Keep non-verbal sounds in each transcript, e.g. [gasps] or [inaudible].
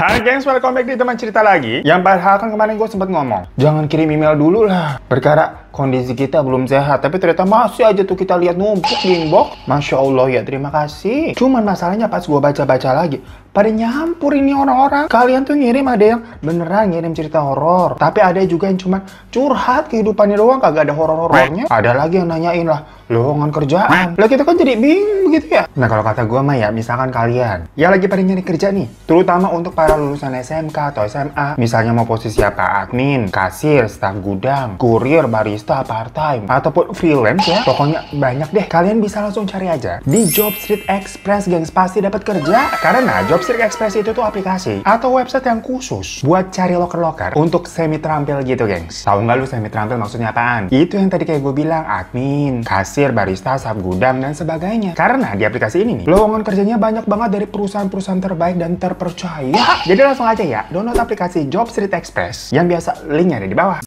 Hai gengs, welcome back di teman cerita lagi Yang padahal kan kemarin gue sempat ngomong Jangan kirim email dulu lah Berkara kondisi kita belum sehat Tapi ternyata masih aja tuh kita lihat numpuk di inbox Masya Allah ya terima kasih Cuman masalahnya pas gue baca-baca lagi pada nyampur ini orang-orang. Kalian tuh ngirim ada yang beneran ngirim cerita horor, tapi ada juga yang cuma curhat kehidupannya doang kagak ada horor-horornya. Ada lagi yang nanyain lah lo lowongan kerjaan. Lah kita kan jadi bingung begitu ya. Nah kalau kata gue mah ya, misalkan kalian ya lagi pada nyari kerja nih, terutama untuk para lulusan SMK atau SMA, misalnya mau posisi apa admin, kasir, staf gudang, kurir, barista, part time, ataupun freelance ya. Pokoknya banyak deh. Kalian bisa langsung cari aja di Jobstreet Express, gengs pasti dapat kerja. Karena job Lipstick Express itu tuh aplikasi atau website yang khusus buat cari loker-loker untuk semi terampil gitu, gengs. Tahu nggak lu semi terampil maksudnya apaan? Itu yang tadi kayak gue bilang, admin, kasir, barista, sub gudang, dan sebagainya. Karena di aplikasi ini nih, lowongan kerjanya banyak banget dari perusahaan-perusahaan terbaik dan terpercaya. Jadi langsung aja ya, download aplikasi Job Express yang biasa linknya ada di bawah.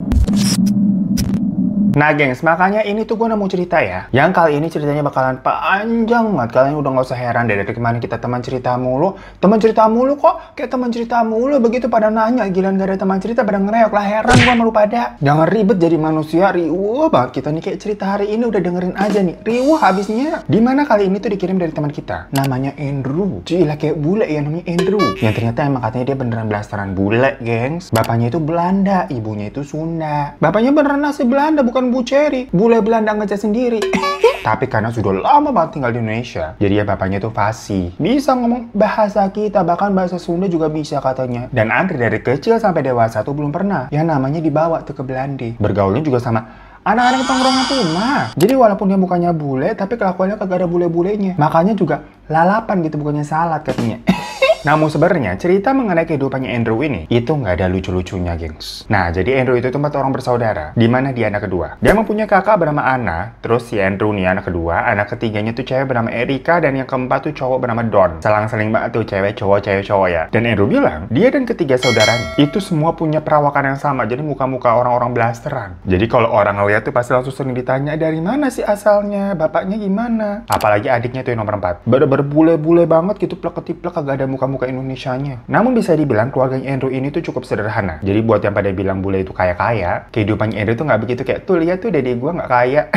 Nah gengs, makanya ini tuh gue nemu cerita ya. Yang kali ini ceritanya bakalan panjang banget. Kalian udah gak usah heran deh dari kemarin kita teman cerita mulu. Teman cerita mulu kok kayak teman cerita mulu begitu pada nanya. Gila gak ada teman cerita pada ngereok lah heran gue malu pada. Jangan ribet jadi manusia riuh banget kita nih kayak cerita hari ini udah dengerin aja nih. Riuh habisnya. Dimana kali ini tuh dikirim dari teman kita. Namanya Andrew. lah kayak bule ya namanya Andrew. Yang ternyata emang katanya dia beneran blasteran bule gengs. Bapaknya itu Belanda, ibunya itu Sunda. Bapaknya beneran nasi Belanda bukan bukan Bu Cherry, bule Belanda ngejar sendiri. [laughs] Tapi karena sudah lama banget tinggal di Indonesia, jadi ya bapaknya tuh fasih. Bisa ngomong bahasa kita, bahkan bahasa Sunda juga bisa katanya. Dan Andre dari kecil sampai dewasa tuh belum pernah yang namanya dibawa tuh ke Belanda. Bergaulnya juga sama anak-anak tongkrongan itu mah jadi walaupun dia mukanya bule tapi kelakuannya kagak ada bule-bulenya makanya juga lalapan gitu bukannya salad katanya [laughs] Namun sebenarnya cerita mengenai kehidupannya Andrew ini itu nggak ada lucu-lucunya, gengs. Nah, jadi Andrew itu tempat orang bersaudara, di mana dia anak kedua. Dia mempunyai kakak bernama Anna, terus si Andrew nih anak kedua, anak ketiganya tuh cewek bernama Erika dan yang keempat tuh cowok bernama Don. Selang-seling banget tuh cewek cowok cewek cowok ya. Dan Andrew bilang dia dan ketiga saudaranya itu semua punya perawakan yang sama, jadi muka-muka orang-orang blasteran. Jadi kalau orang ngeliat Korea tuh pasti langsung sering ditanya eh, dari mana sih asalnya, bapaknya gimana. Apalagi adiknya tuh yang nomor 4. Ber Berbule-bule banget gitu plek agak kagak ada muka-muka Indonesianya. Namun bisa dibilang keluarganya Andrew ini tuh cukup sederhana. Jadi buat yang pada bilang bule itu kaya-kaya, kehidupannya Andrew tuh nggak begitu kayak tuh lihat tuh dede gua nggak kaya. [laughs]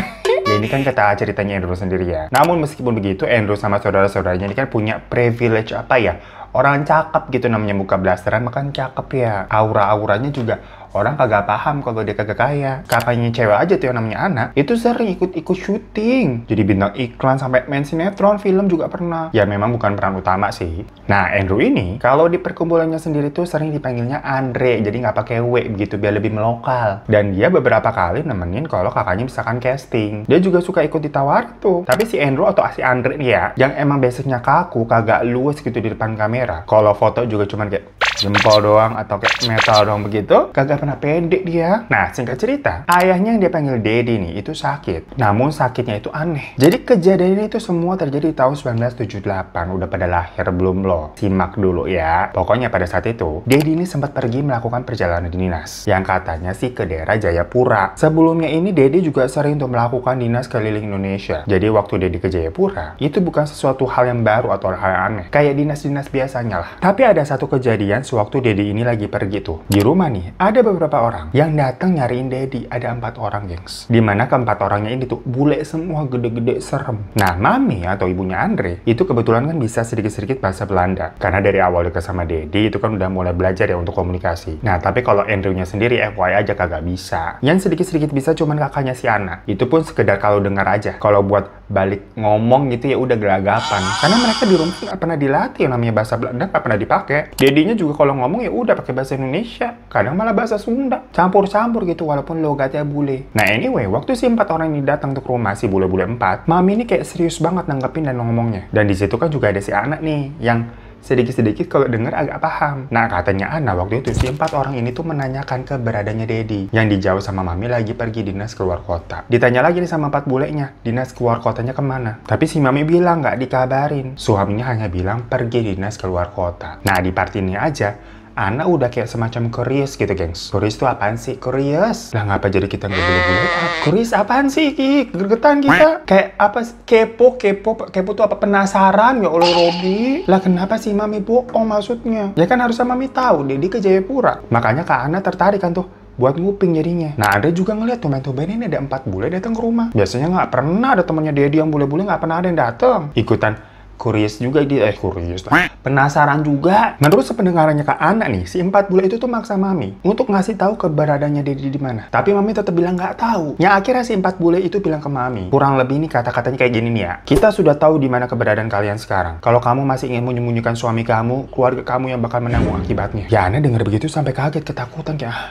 Ya ini kan kata ceritanya Andrew sendiri ya. Namun meskipun begitu, Andrew sama saudara-saudaranya ini kan punya privilege apa ya? Orang cakep gitu namanya muka blasteran, makan cakep ya. Aura-auranya juga orang kagak paham kalau dia kagak kaya kakaknya cewek aja tuh yang namanya anak itu sering ikut-ikut syuting jadi bintang iklan sampai main sinetron film juga pernah ya memang bukan peran utama sih nah Andrew ini kalau di perkumpulannya sendiri tuh sering dipanggilnya Andre jadi nggak pakai W gitu, biar lebih melokal dan dia beberapa kali nemenin kalau kakaknya misalkan casting dia juga suka ikut ditawar tuh tapi si Andrew atau si Andre nih ya yang emang basicnya kaku kagak luwes gitu di depan kamera kalau foto juga cuman kayak jempol doang atau kayak metal doang begitu kagak nggak pernah pendek dia. Nah, singkat cerita, ayahnya yang dia panggil Dedi nih itu sakit. Namun sakitnya itu aneh. Jadi kejadian itu semua terjadi di tahun 1978. Udah pada lahir belum loh? Simak dulu ya. Pokoknya pada saat itu, Dedi ini sempat pergi melakukan perjalanan dinas. Yang katanya sih ke daerah Jayapura. Sebelumnya ini Dedi juga sering untuk melakukan dinas keliling Indonesia. Jadi waktu Dedi ke Jayapura, itu bukan sesuatu hal yang baru atau hal yang aneh. Kayak dinas-dinas biasanya lah. Tapi ada satu kejadian sewaktu Dedi ini lagi pergi tuh. Di rumah nih, ada beberapa orang yang datang nyariin Dedi. Ada empat orang, gengs. Dimana keempat orangnya ini tuh bule semua, gede-gede, serem. Nah, Mami atau ibunya Andre itu kebetulan kan bisa sedikit-sedikit bahasa Belanda. Karena dari awal dekat sama Dedi itu kan udah mulai belajar ya untuk komunikasi. Nah, tapi kalau Andrewnya sendiri FYI aja kagak bisa. Yang sedikit-sedikit bisa cuman kakaknya si Ana. Itu pun sekedar kalau dengar aja. Kalau buat balik ngomong gitu ya udah gelagapan. Karena mereka di rumah nggak pernah dilatih namanya bahasa Belanda nggak pernah dipakai. Dedinya juga kalau ngomong ya udah pakai bahasa Indonesia. Kadang malah bahasa bahasa Sunda campur-campur gitu walaupun logatnya bule nah anyway waktu si empat orang ini datang ke rumah si bule-bule empat mami ini kayak serius banget nanggepin dan ngomongnya dan disitu kan juga ada si anak nih yang sedikit-sedikit kalau dengar agak paham. Nah, katanya Ana waktu itu si empat orang ini tuh menanyakan keberadaannya Dedi yang dijauh sama Mami lagi pergi dinas keluar kota. Ditanya lagi nih sama empat bulenya, dinas keluar kotanya kemana? Tapi si Mami bilang nggak dikabarin. Suaminya hanya bilang pergi dinas keluar kota. Nah, di part ini aja, Ana udah kayak semacam curious gitu, gengs. Curious tuh apaan sih? Curious. Lah ngapa jadi kita nggak boleh bulu Curious apaan sih, Ki? Gergetan kita. Kayak apa? Kepo, kepo, kepo tuh apa? Penasaran ya Allah Robi. Lah kenapa sih Mami bohong maksudnya? Ya kan harusnya Mami tahu, Dedi ke Jayapura. Makanya Kak Ana tertarik kan tuh buat nguping jadinya. Nah, ada juga ngeliat tuh Ben ini ada empat bule datang ke rumah. Biasanya nggak pernah ada temannya Dedi yang bule-bule nggak pernah ada yang datang. Ikutan Kurius juga dia, eh kurius Penasaran juga. Menurut nah, sependengarannya Kak Ana nih, si empat bule itu tuh maksa Mami untuk ngasih tahu keberadaannya Dedi di mana. Tapi Mami tetap bilang nggak tahu. Ya akhirnya si empat bule itu bilang ke Mami, kurang lebih ini kata-katanya kayak gini nih ya. Kita sudah tahu di mana keberadaan kalian sekarang. Kalau kamu masih ingin menyembunyikan suami kamu, keluarga kamu yang bakal menanggung akibatnya. Ya Ana denger begitu sampai kaget ketakutan kayak ah,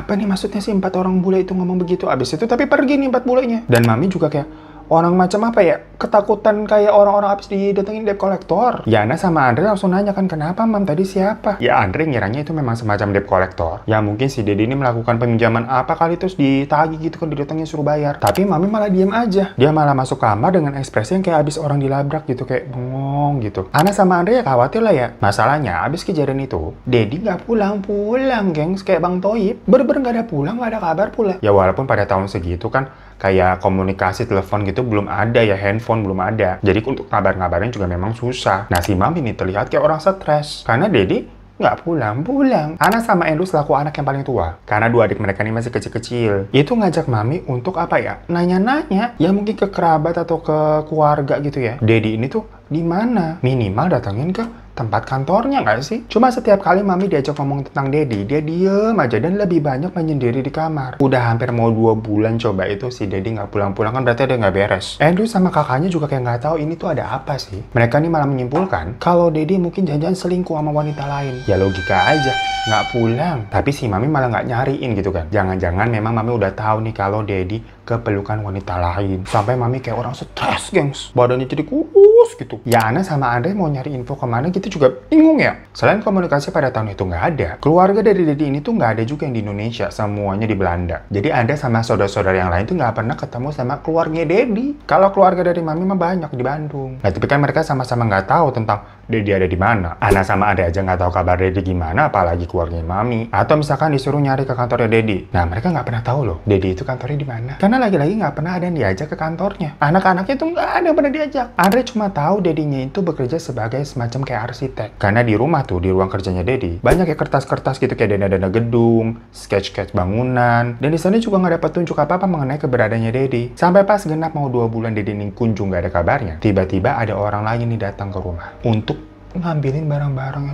apa nih maksudnya si empat orang bule itu ngomong begitu abis itu tapi pergi nih empat bulenya dan mami juga kayak orang macam apa ya ketakutan kayak orang-orang abis didatengin debt collector Yana ya, sama Andre langsung nanya kan kenapa mam tadi siapa ya Andre ngiranya itu memang semacam debt collector ya mungkin si Dedi ini melakukan peminjaman apa kali terus ditagi gitu kan didatengin suruh bayar tapi mami malah diem aja dia malah masuk kamar dengan ekspresi yang kayak abis orang dilabrak gitu kayak bengong gitu Ana sama Andre ya khawatir lah ya masalahnya abis kejadian itu Dedi nggak pulang-pulang gengs kayak Bang Toib bener-bener nggak ada pulang nggak ada kabar pula ya walaupun pada tahun segitu kan kayak komunikasi telepon gitu belum ada ya handphone belum ada jadi untuk kabar-kabarnya juga memang susah nah si mami ini terlihat kayak orang stres karena Dedi nggak pulang, pulang. Ana sama Endu selaku anak yang paling tua. Karena dua adik mereka ini masih kecil-kecil. Itu ngajak mami untuk apa ya? Nanya-nanya. Ya mungkin ke kerabat atau ke keluarga gitu ya. Dedi ini tuh di mana? Minimal datangin ke tempat kantornya nggak sih? Cuma setiap kali Mami diajak ngomong tentang Dedi, dia diem aja dan lebih banyak menyendiri di kamar. Udah hampir mau dua bulan coba itu si Dedi nggak pulang-pulang kan berarti ada nggak beres. Andrew sama kakaknya juga kayak nggak tahu ini tuh ada apa sih. Mereka nih malah menyimpulkan kalau Dedi mungkin janjian selingkuh sama wanita lain. Ya logika aja, nggak pulang. Tapi si Mami malah nggak nyariin gitu kan. Jangan-jangan memang Mami udah tahu nih kalau Dedi ke wanita lain. Sampai mami kayak orang stres, gengs. Badannya jadi kurus gitu. Ya Ana sama Andre mau nyari info kemana kita gitu juga bingung ya. Selain komunikasi pada tahun itu nggak ada, keluarga dari Dedi ini tuh nggak ada juga yang di Indonesia, semuanya di Belanda. Jadi Anda sama saudara-saudara yang lain tuh nggak pernah ketemu sama keluarganya Dedi. Kalau keluarga dari mami mah banyak di Bandung. Nah, tapi kan mereka sama-sama nggak tahu tentang Dedi ada di mana. Ana sama andre aja nggak tahu kabar Dedi gimana, apalagi keluarganya mami. Atau misalkan disuruh nyari ke kantornya Dedi. Nah, mereka nggak pernah tahu loh, Dedi itu kantornya di mana. Karena karena lagi-lagi nggak pernah ada yang diajak ke kantornya. Anak-anaknya itu nggak ada yang pernah diajak. Andre cuma tahu dedinya itu bekerja sebagai semacam kayak arsitek. Karena di rumah tuh, di ruang kerjanya Dedi, banyak kayak kertas-kertas gitu kayak dana-dana gedung, sketch-sketch bangunan. Dan di sana juga nggak dapat tunjuk apa-apa mengenai keberadaannya Dedi. Sampai pas genap mau dua bulan Dedi kunjung nggak ada kabarnya, tiba-tiba ada orang lain nih datang ke rumah untuk ngambilin barang-barang.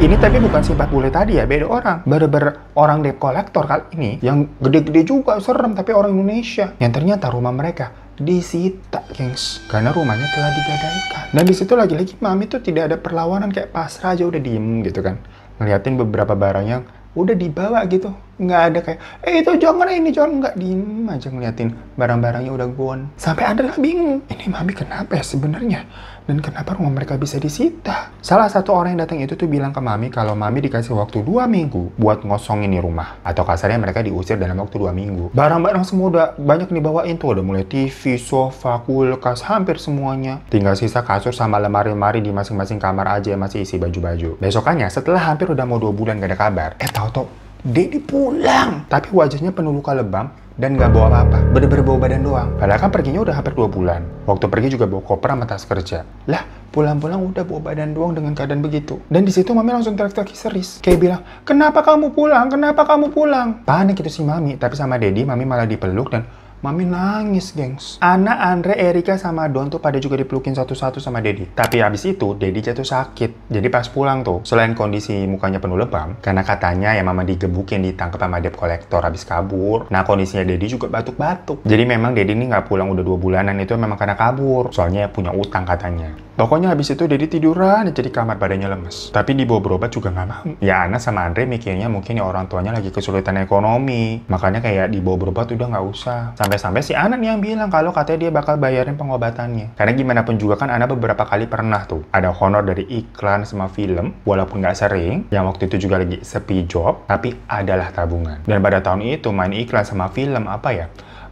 Ini tapi bukan sifat bule tadi ya, beda orang. Bener-bener orang debt collector kali ini, yang gede-gede juga, serem, tapi orang Indonesia. Yang ternyata rumah mereka disita, gengs. Karena rumahnya telah digadaikan. Dan disitu lagi-lagi Mami tuh tidak ada perlawanan, kayak pasrah aja udah diem gitu kan. Ngeliatin beberapa barang yang udah dibawa gitu nggak ada kayak eh itu jangan ini jangan nggak diem aja ngeliatin barang-barangnya udah gone sampai ada lah bingung ini mami kenapa ya sebenarnya dan kenapa rumah mereka bisa disita? Salah satu orang yang datang itu tuh bilang ke Mami kalau Mami dikasih waktu dua minggu buat ngosongin di rumah. Atau kasarnya mereka diusir dalam waktu dua minggu. Barang-barang semua udah banyak dibawain tuh. Udah mulai TV, sofa, kulkas, hampir semuanya. Tinggal sisa kasur sama lemari-lemari di masing-masing kamar aja yang masih isi baju-baju. Besokannya setelah hampir udah mau dua bulan gak ada kabar. Eh tau tau Dedi pulang. Tapi wajahnya penuh luka lebam dan gak bawa apa-apa. Bener-bener bawa badan doang. Padahal kan perginya udah hampir dua bulan. Waktu pergi juga bawa koper sama tas kerja. Lah, pulang-pulang udah bawa badan doang dengan keadaan begitu. Dan di situ mami langsung teriak-teriak histeris. Kayak bilang, kenapa kamu pulang? Kenapa kamu pulang? Panik itu si mami. Tapi sama Dedi, mami malah dipeluk dan Mami nangis, gengs. Ana, Andre, Erika, sama Don tuh pada juga dipelukin satu-satu sama Dedi. Tapi abis itu, Dedi jatuh sakit. Jadi pas pulang tuh, selain kondisi mukanya penuh lebam, karena katanya ya mama digebukin ditangkap sama debt kolektor abis kabur. Nah, kondisinya Dedi juga batuk-batuk. Jadi memang Dedi ini nggak pulang udah dua bulanan itu memang karena kabur. Soalnya punya utang katanya. Pokoknya habis itu Dedi tiduran jadi kamar badannya lemes. Tapi dibawa berobat juga nggak mau. Ya Ana sama Andre mikirnya mungkin ya orang tuanya lagi kesulitan ekonomi. Makanya kayak dibawa berobat udah nggak usah. Sampai-sampai si Anan yang bilang kalau katanya dia bakal bayarin pengobatannya. Karena gimana pun juga kan Anan beberapa kali pernah tuh ada honor dari iklan sama film, walaupun nggak sering, yang waktu itu juga lagi sepi job, tapi adalah tabungan. Dan pada tahun itu main iklan sama film apa ya?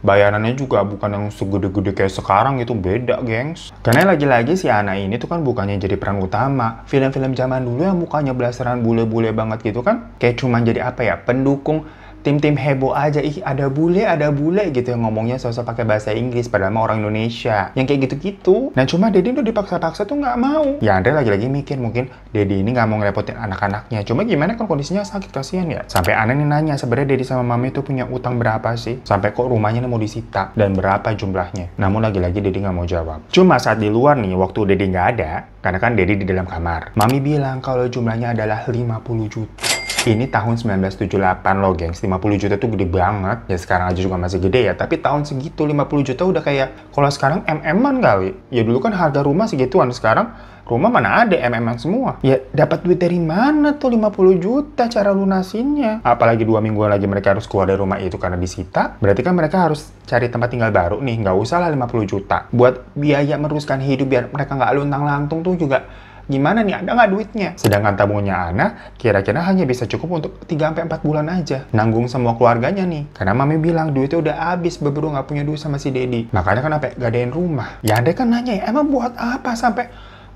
bayarannya juga bukan yang segede-gede kayak sekarang itu beda gengs karena lagi-lagi si Ana ini tuh kan bukannya jadi peran utama film-film zaman dulu yang mukanya belasaran bule-bule banget gitu kan kayak cuman jadi apa ya pendukung tim-tim heboh aja ih ada bule ada bule gitu yang ngomongnya sosok pakai bahasa Inggris padahal mah orang Indonesia yang kayak gitu-gitu nah cuma Dedi tuh dipaksa-paksa tuh nggak mau ya Andre lagi-lagi mikir mungkin Dedi ini nggak mau ngerepotin anak-anaknya cuma gimana kalau kondisinya sakit kasihan ya sampai Ana nih nanya sebenarnya Dedi sama Mami itu punya utang berapa sih sampai kok rumahnya mau disita dan berapa jumlahnya namun lagi-lagi Dedi nggak mau jawab cuma saat di luar nih waktu Dedi nggak ada karena kan Dedi di dalam kamar Mami bilang kalau jumlahnya adalah 50 juta ini tahun 1978 loh gengs, 50 juta tuh gede banget. Ya sekarang aja juga masih gede ya, tapi tahun segitu 50 juta udah kayak kalau sekarang MM-an kali. Ya dulu kan harga rumah segituan, sekarang rumah mana ada mm semua. Ya dapat duit dari mana tuh 50 juta cara lunasinnya? Apalagi dua minggu lagi mereka harus keluar dari rumah itu karena disita. Berarti kan mereka harus cari tempat tinggal baru nih, nggak usah lah 50 juta. Buat biaya meruskan hidup biar mereka nggak luntang-lantung tuh juga gimana nih ada nggak duitnya sedangkan tabungannya Ana kira-kira hanya bisa cukup untuk 3-4 bulan aja nanggung semua keluarganya nih karena mami bilang duitnya udah habis beberapa nggak punya duit sama si Dedi makanya kan sampai gadain rumah ya ada kan nanya ya emang buat apa sampai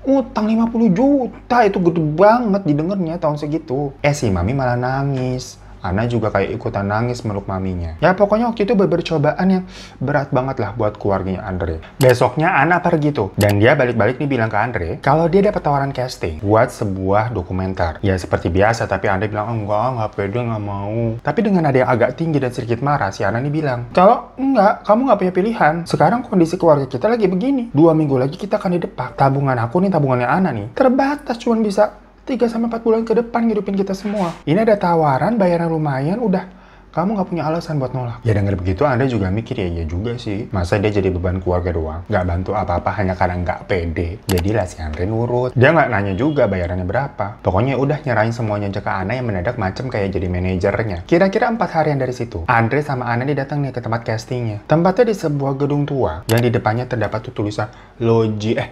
utang 50 juta itu gede banget didengarnya tahun segitu eh si mami malah nangis Ana juga kayak ikutan nangis meluk maminya. Ya pokoknya waktu itu beber cobaan yang berat banget lah buat keluarganya Andre. Besoknya Ana pergi tuh. Dan dia balik-balik nih bilang ke Andre, kalau dia dapat tawaran casting buat sebuah dokumenter. Ya seperti biasa, tapi Andre bilang, enggak, nggak pede, nggak mau. Tapi dengan ada yang agak tinggi dan sedikit marah, si Ana nih bilang, kalau enggak, kamu nggak punya pilihan. Sekarang kondisi keluarga kita lagi begini. Dua minggu lagi kita akan di depan. Tabungan aku nih, tabungannya Ana nih, terbatas cuma bisa 3 sampai 4 bulan ke depan ngidupin kita semua. Ini ada tawaran bayaran lumayan udah kamu nggak punya alasan buat nolak. Ya denger begitu Anda juga mikir ya iya juga sih. Masa dia jadi beban keluarga doang? Nggak bantu apa-apa hanya karena nggak pede. Jadi lah si Andre nurut. Dia nggak nanya juga bayarannya berapa. Pokoknya udah nyerahin semuanya aja ke Ana yang mendadak macem kayak jadi manajernya. Kira-kira empat harian dari situ, Andre sama Ana didatang nih ke tempat castingnya. Tempatnya di sebuah gedung tua yang di depannya terdapat tuh tulisan Loji. eh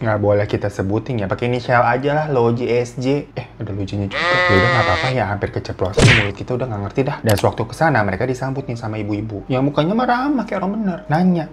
nggak boleh kita sebutin ya pakai inisial aja lah Loji SJ eh ada Lojinya juga ya udah nggak apa-apa ya hampir keceplosan mulut kita udah nggak ngerti dah dan sewaktu kesana mereka disambut nih sama ibu-ibu yang mukanya marah kayak orang bener nanya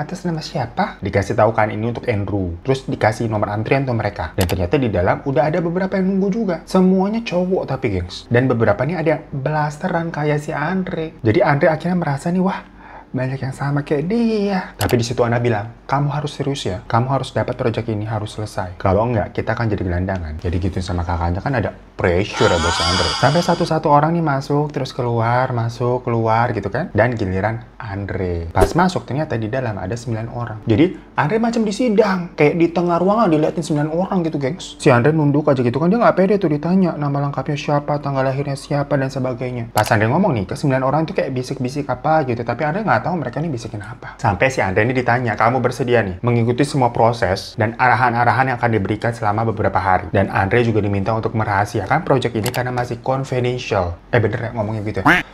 atas nama siapa? Dikasih tahu kan ini untuk Andrew. Terus dikasih nomor antrian tuh mereka. Dan ternyata di dalam udah ada beberapa yang nunggu juga. Semuanya cowok tapi gengs. Dan beberapa nih ada yang blasteran kayak si Andre. Jadi Andre akhirnya merasa nih wah banyak yang sama kayak dia. Tapi di situ Ana bilang, kamu harus serius ya. Kamu harus dapat proyek ini harus selesai. Kalau enggak, kita akan jadi gelandangan. Jadi gitu sama kakaknya kan ada pressure ya bos Andre. Sampai satu-satu orang nih masuk, terus keluar, masuk, keluar gitu kan. Dan giliran Andre. Pas masuk ternyata di dalam ada 9 orang. Jadi Andre macam di sidang, kayak di tengah ruangan diliatin 9 orang gitu, gengs. Si Andre nunduk aja gitu kan dia nggak pede tuh ditanya nama lengkapnya siapa, tanggal lahirnya siapa dan sebagainya. Pas Andre ngomong nih ke 9 orang itu kayak bisik-bisik apa gitu, tapi Andre nggak tahu mereka ini bisikin apa. Sampai si Andre ini ditanya, "Kamu bersedia nih mengikuti semua proses dan arahan-arahan yang akan diberikan selama beberapa hari?" Dan Andre juga diminta untuk merahasiakan proyek ini karena masih confidential. Eh bener ya ngomongnya gitu. Ya?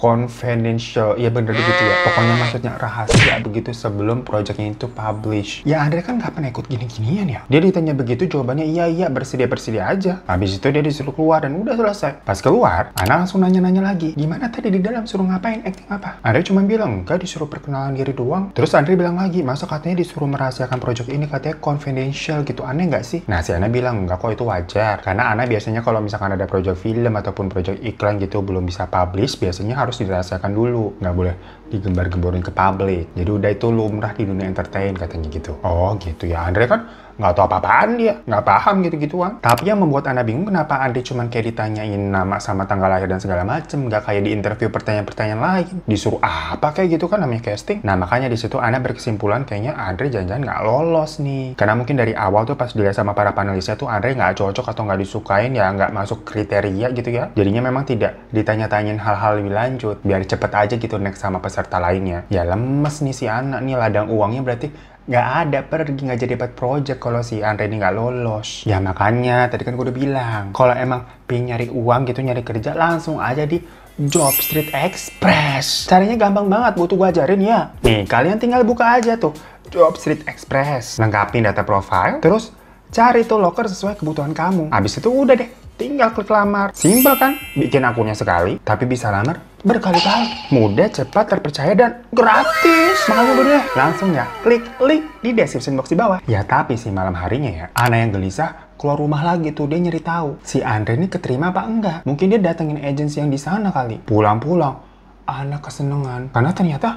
confidential ya bener begitu ya pokoknya hmm. maksudnya rahasia begitu sebelum proyeknya itu publish ya Andre kan nggak pernah ikut gini-ginian ya dia ditanya begitu jawabannya iya iya bersedia bersedia aja habis itu dia disuruh keluar dan udah selesai pas keluar Ana langsung nanya-nanya lagi gimana tadi di dalam suruh ngapain acting apa Andre cuma bilang enggak disuruh perkenalan diri doang terus Andre bilang lagi masa katanya disuruh merahasiakan proyek ini katanya confidential gitu aneh nggak sih nah si Ana bilang enggak kok itu wajar karena Ana biasanya kalau misalkan ada proyek film ataupun proyek iklan gitu belum bisa publish biasanya harus harus dirasakan dulu nggak boleh digembar-gemborin ke publik jadi udah itu lumrah di dunia entertain katanya gitu oh gitu ya Andre kan nggak tahu apa-apaan dia, nggak paham gitu-gituan. Tapi yang membuat Anda bingung kenapa Andre cuman kayak ditanyain nama sama tanggal lahir dan segala macem, nggak kayak di interview pertanyaan-pertanyaan lain. Disuruh apa kayak gitu kan namanya casting. Nah makanya di situ Anda berkesimpulan kayaknya Andre jangan-jangan nggak lolos nih. Karena mungkin dari awal tuh pas dilihat sama para panelisnya tuh Andre nggak cocok atau nggak disukain ya nggak masuk kriteria gitu ya. Jadinya memang tidak ditanya-tanyain hal-hal lebih lanjut biar cepet aja gitu next sama peserta lainnya. Ya lemes nih si anak nih ladang uangnya berarti nggak ada pergi nggak jadi buat project kalau si Andre ini nggak lolos ya makanya tadi kan gue udah bilang kalau emang pengen nyari uang gitu nyari kerja langsung aja di Job Street Express caranya gampang banget butuh gue ajarin ya nih kalian tinggal buka aja tuh Job Street Express lengkapin data profile terus cari tuh loker sesuai kebutuhan kamu habis itu udah deh tinggal klik lamar. Simpel kan? Bikin akunnya sekali, tapi bisa lamar berkali-kali. Mudah, cepat, terpercaya, dan gratis. Makanya gue deh, langsung ya klik link di description box di bawah. Ya tapi si malam harinya ya, anak yang gelisah keluar rumah lagi tuh dia nyari tahu si Andre ini keterima apa enggak. Mungkin dia datengin agensi yang di sana kali. Pulang-pulang, anak kesenangan karena ternyata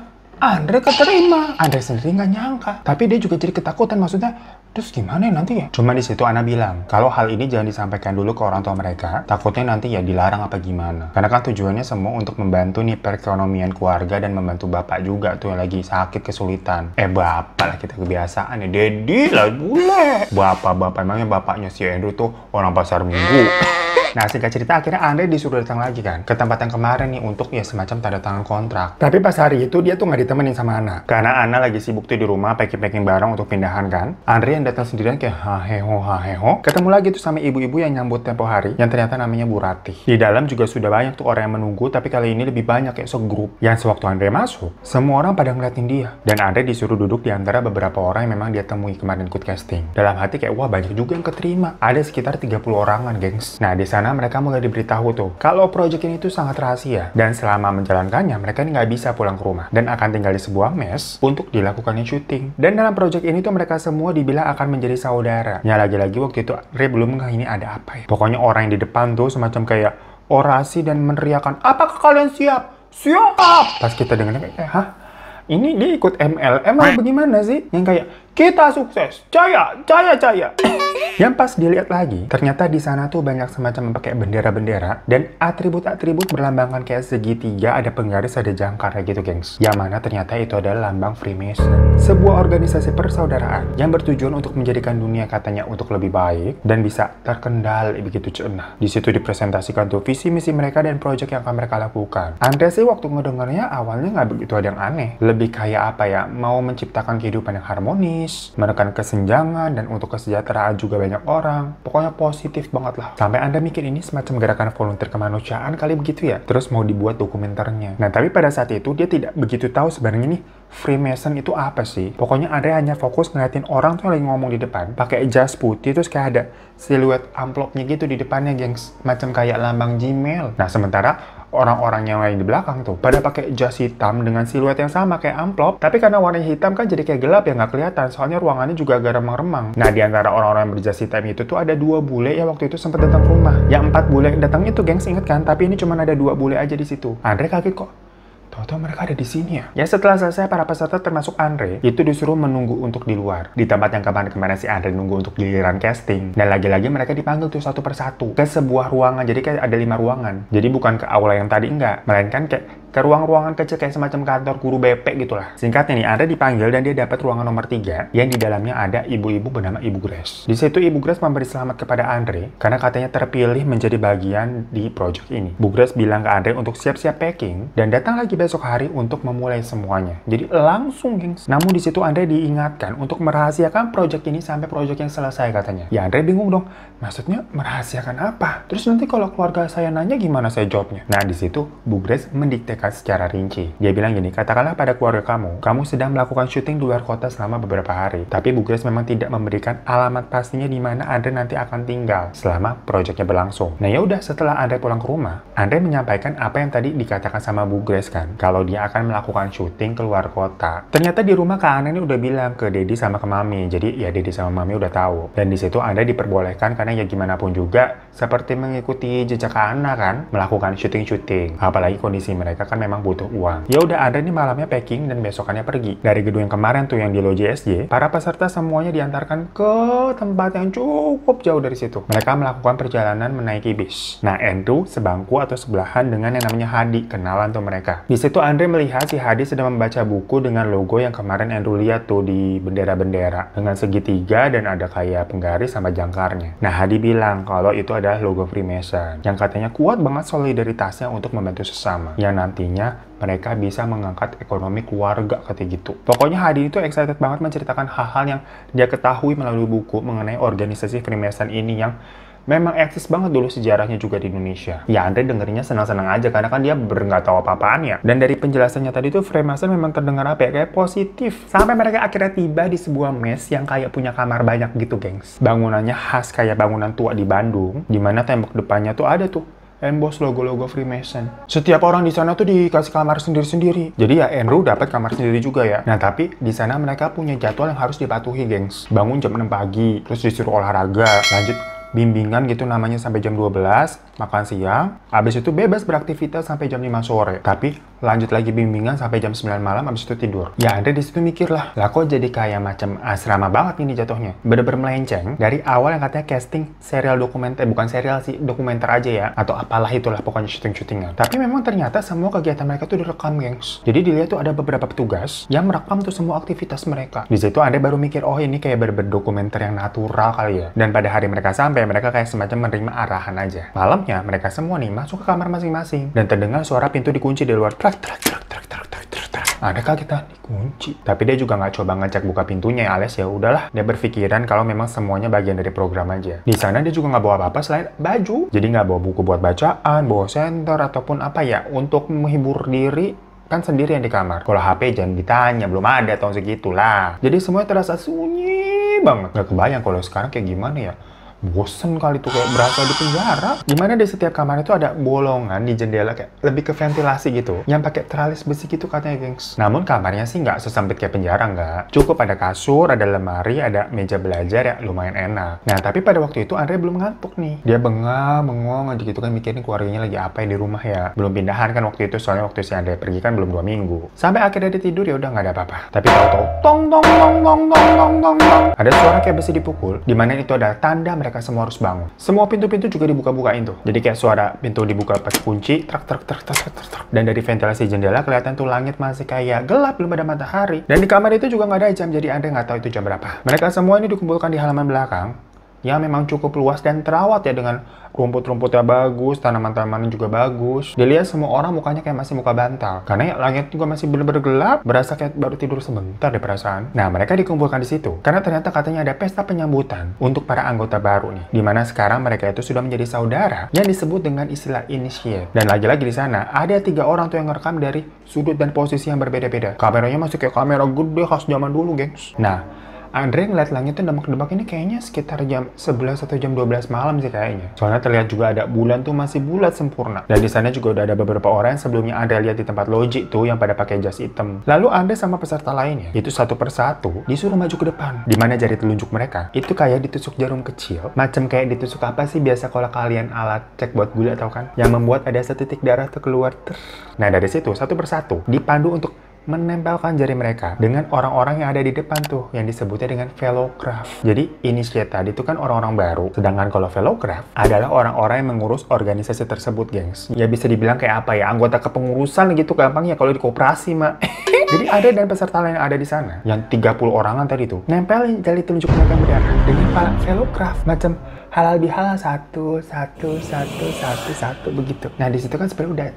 Andre keterima. Andre sendiri nggak nyangka. Tapi dia juga jadi ketakutan maksudnya Terus gimana ya nanti ya? Cuma di situ Ana bilang, kalau hal ini jangan disampaikan dulu ke orang tua mereka, takutnya nanti ya dilarang apa gimana. Karena kan tujuannya semua untuk membantu nih perekonomian keluarga dan membantu bapak juga tuh yang lagi sakit kesulitan. Eh bapak lah kita kebiasaan ya, Dedi lah bule. Bapak-bapak emangnya bapaknya si Andrew tuh orang pasar minggu. [laughs] Nah, singkat cerita akhirnya Andre disuruh datang lagi kan ke tempat yang kemarin nih untuk ya semacam tanda tangan kontrak. Tapi pas hari itu dia tuh nggak ditemenin sama Ana. Karena Ana lagi sibuk tuh di rumah packing-packing barang untuk pindahan kan. Andre yang yang datang sendirian kayak haheho haheho. Ketemu lagi tuh sama ibu-ibu yang nyambut tempo hari yang ternyata namanya Bu Ratih. Di dalam juga sudah banyak tuh orang yang menunggu tapi kali ini lebih banyak kayak segrup. Yang sewaktu Andre masuk, semua orang pada ngeliatin dia. Dan Andre disuruh duduk di antara beberapa orang yang memang dia temui kemarin ikut casting. Dalam hati kayak wah banyak juga yang keterima. Ada sekitar 30 orangan, gengs. Nah, di sana mereka mulai diberitahu tuh kalau project ini tuh sangat rahasia dan selama menjalankannya mereka ini nggak bisa pulang ke rumah dan akan tinggal di sebuah mes untuk dilakukannya syuting. Dan dalam project ini tuh mereka semua dibilang akan menjadi saudara. Ya lagi-lagi waktu itu Ray belum nggak ini ada apa ya. Pokoknya orang yang di depan tuh semacam kayak orasi dan meneriakan, apakah kalian siap? Siap! Pas kita dengar kayak, hah? Ini dia ikut MLM atau bagaimana sih? Yang kayak, kita sukses, jaya, jaya, jaya. [coughs] Yang pas dilihat lagi, ternyata di sana tuh banyak semacam pakai bendera-bendera dan atribut-atribut berlambangkan kayak segitiga, ada penggaris, ada jangkar gitu, gengs. Yang mana ternyata itu adalah lambang Freemason. Sebuah organisasi persaudaraan yang bertujuan untuk menjadikan dunia katanya untuk lebih baik dan bisa terkendali begitu cenah. Di situ dipresentasikan tuh visi misi mereka dan proyek yang akan mereka lakukan. Andre sih waktu ngedengarnya awalnya nggak begitu ada yang aneh. Lebih kayak apa ya, mau menciptakan kehidupan yang harmonis, bisnis, menekan kesenjangan, dan untuk kesejahteraan juga banyak orang. Pokoknya positif banget lah. Sampai Anda mikir ini semacam gerakan volunteer kemanusiaan kali begitu ya? Terus mau dibuat dokumenternya. Nah, tapi pada saat itu dia tidak begitu tahu sebenarnya nih Freemason itu apa sih? Pokoknya Andre hanya fokus ngeliatin orang tuh yang lagi ngomong di depan, pakai jas putih terus kayak ada siluet amplopnya gitu di depannya, gengs. Macam kayak lambang Gmail. Nah, sementara orang-orang yang lain di belakang tuh pada pakai jas hitam dengan siluet yang sama kayak amplop tapi karena warna hitam kan jadi kayak gelap ya nggak kelihatan soalnya ruangannya juga agak remang-remang nah di antara orang-orang yang berjas hitam itu tuh ada dua bule yang waktu itu sempat datang rumah yang empat bule datangnya datang itu gengs inget kan tapi ini cuma ada dua bule aja di situ Andre kaget kok Tahu-tahu mereka ada di sini ya. Ya setelah selesai para peserta termasuk Andre itu disuruh menunggu untuk di luar di tempat yang kemarin-kemarin si Andre nunggu untuk giliran casting dan lagi-lagi mereka dipanggil tuh satu persatu ke sebuah ruangan jadi kayak ada lima ruangan jadi bukan ke aula yang tadi enggak melainkan kayak ke ruang-ruangan kecil kayak semacam kantor guru BP gitulah. Singkatnya nih, Andre dipanggil dan dia dapat ruangan nomor 3 yang di dalamnya ada ibu-ibu bernama Ibu Grace. Di situ Ibu Grace memberi selamat kepada Andre karena katanya terpilih menjadi bagian di project ini. Bu Grace bilang ke Andre untuk siap-siap packing dan datang lagi besok hari untuk memulai semuanya. Jadi langsung, gengs. Namun di situ Andre diingatkan untuk merahasiakan project ini sampai project yang selesai katanya. Ya Andre bingung dong, maksudnya merahasiakan apa? Terus nanti kalau keluarga saya nanya gimana saya jawabnya? Nah di situ Bu Grace mendiktekan mereka secara rinci. Dia bilang gini, katakanlah pada keluarga kamu, kamu sedang melakukan syuting di luar kota selama beberapa hari, tapi Bu Grace memang tidak memberikan alamat pastinya di mana Andre nanti akan tinggal selama proyeknya berlangsung. Nah ya udah setelah Andre pulang ke rumah, Andre menyampaikan apa yang tadi dikatakan sama Bu Grace kan, kalau dia akan melakukan syuting keluar kota. Ternyata di rumah Kak Ana ini udah bilang ke Dedi sama ke Mami, jadi ya Dedi sama Mami udah tahu. Dan di situ Andre diperbolehkan karena ya gimana pun juga, seperti mengikuti jejak Kak Ana kan, melakukan syuting-syuting. Apalagi kondisi mereka kan memang butuh uang. Ya udah ada nih malamnya packing dan besokannya pergi. Dari gedung yang kemarin tuh yang di Loji SJ, para peserta semuanya diantarkan ke tempat yang cukup jauh dari situ. Mereka melakukan perjalanan menaiki bis. Nah, Andrew sebangku atau sebelahan dengan yang namanya Hadi, kenalan tuh mereka. Di situ Andre melihat si Hadi sedang membaca buku dengan logo yang kemarin Andrew lihat tuh di bendera-bendera dengan segitiga dan ada kayak penggaris sama jangkarnya. Nah, Hadi bilang kalau itu adalah logo Freemason yang katanya kuat banget solidaritasnya untuk membantu sesama. Yang nanti Artinya, mereka bisa mengangkat ekonomi keluarga kayak gitu. Pokoknya Hadi itu excited banget menceritakan hal-hal yang dia ketahui melalui buku mengenai organisasi Freemason ini yang memang eksis banget dulu sejarahnya juga di Indonesia. Ya Andre dengerinnya senang-senang aja karena kan dia nggak tahu apa-apaan ya. Dan dari penjelasannya tadi tuh Freemason memang terdengar apa ya? Kayak positif. Sampai mereka akhirnya tiba di sebuah mes yang kayak punya kamar banyak gitu gengs. Bangunannya khas kayak bangunan tua di Bandung. Dimana tembok depannya tuh ada tuh emboss logo-logo Freemason. Setiap orang di sana tuh dikasih kamar sendiri-sendiri. Jadi ya Andrew dapat kamar sendiri juga ya. Nah tapi di sana mereka punya jadwal yang harus dipatuhi gengs. Bangun jam 6 pagi, terus disuruh olahraga, lanjut bimbingan gitu namanya sampai jam 12, makan siang, habis itu bebas beraktivitas sampai jam 5 sore. Tapi lanjut lagi bimbingan sampai jam 9 malam habis itu tidur. Ya ada di situ mikir lah, lah kok jadi kayak macam asrama banget ini jatuhnya. Bener-bener melenceng dari awal yang katanya casting serial dokumenter, eh, bukan serial sih, dokumenter aja ya atau apalah itulah pokoknya syuting syutingnya Tapi memang ternyata semua kegiatan mereka tuh direkam, gengs. Jadi dilihat tuh ada beberapa petugas yang merekam tuh semua aktivitas mereka. Di situ ada baru mikir, oh ini kayak bener-bener dokumenter yang natural kali ya. Dan pada hari mereka sampai, mereka kayak semacam menerima arahan aja. Malamnya mereka semua nih masuk ke kamar masing-masing dan terdengar suara pintu dikunci di luar terak terak terak terak terak terak terak terak ada dikunci tapi dia juga nggak coba ngecek buka pintunya ya alias ya udahlah dia berpikiran kalau memang semuanya bagian dari program aja di sana dia juga nggak bawa apa-apa selain baju jadi nggak bawa buku buat bacaan bawa senter ataupun apa ya untuk menghibur diri kan sendiri yang di kamar. Kalau HP jangan ditanya, belum ada tahun segitulah. Jadi semuanya terasa sunyi banget. nggak kebayang kalau sekarang kayak gimana ya bosen kali tuh kayak berasa di penjara. Gimana di setiap kamar itu ada bolongan di jendela kayak lebih ke ventilasi gitu. Yang pakai teralis besi gitu katanya, gengs. Namun kamarnya sih nggak sesempit kayak penjara nggak. Cukup ada kasur, ada lemari, ada meja belajar ya lumayan enak. Nah tapi pada waktu itu Andre belum ngantuk nih. Dia bengah bengong aja gitu kan mikirin keluarganya lagi apa ya di rumah ya. Belum pindahan kan waktu itu soalnya waktu si Andre pergi kan belum dua minggu. Sampai akhirnya dia tidur ya udah nggak ada apa-apa. Tapi tahu-tahu tong tong tong tong tong tong tong ada suara kayak besi dipukul. Dimana itu ada tanda mereka mereka semua harus bangun. Semua pintu-pintu juga dibuka-bukain tuh. Jadi kayak suara pintu dibuka pas kunci, truk truk truk truk truk truk. Dan dari ventilasi jendela kelihatan tuh langit masih kayak gelap belum ada matahari. Dan di kamar itu juga nggak ada jam, jadi anda nggak tahu itu jam berapa. Mereka semua ini dikumpulkan di halaman belakang ya memang cukup luas dan terawat ya dengan rumput-rumputnya bagus, tanaman tanaman juga bagus. Dilihat semua orang mukanya kayak masih muka bantal. Karena ya, langit juga masih belum bergelap, berasa kayak baru tidur sebentar deh perasaan. Nah, mereka dikumpulkan di situ. Karena ternyata katanya ada pesta penyambutan untuk para anggota baru nih. Dimana sekarang mereka itu sudah menjadi saudara yang disebut dengan istilah initiate. Dan lagi-lagi di sana, ada tiga orang tuh yang ngerekam dari sudut dan posisi yang berbeda-beda. Kameranya masih kayak kamera gede khas zaman dulu, gengs. Nah, Andre ngeliat langit tuh demak-demak ini kayaknya sekitar jam 11 atau jam 12 malam sih kayaknya. Soalnya terlihat juga ada bulan tuh masih bulat sempurna. Dan di sana juga udah ada beberapa orang yang sebelumnya Andre lihat di tempat loji tuh yang pada pakai jas hitam. Lalu Andre sama peserta lainnya itu satu persatu disuruh maju ke depan. Dimana mana jari telunjuk mereka itu kayak ditusuk jarum kecil. Macam kayak ditusuk apa sih biasa kalau kalian alat cek buat gula tau kan? Yang membuat ada setitik darah terkeluar. Ter. Nah dari situ satu persatu dipandu untuk menempelkan jari mereka dengan orang-orang yang ada di depan tuh yang disebutnya dengan velocraft. Jadi initiate tadi itu kan orang-orang baru. Sedangkan kalau velocraft adalah orang-orang yang mengurus organisasi tersebut, gengs. Ya bisa dibilang kayak apa ya, anggota kepengurusan gitu gampang ya kalau di koperasi mah. [laughs] Jadi ada dan peserta lain yang ada di sana yang 30 orangan tadi tuh nempelin jari telunjuk mereka berdarah dengan pala velocraft macam halal bihalal satu satu satu satu satu begitu. Nah disitu kan sebenarnya udah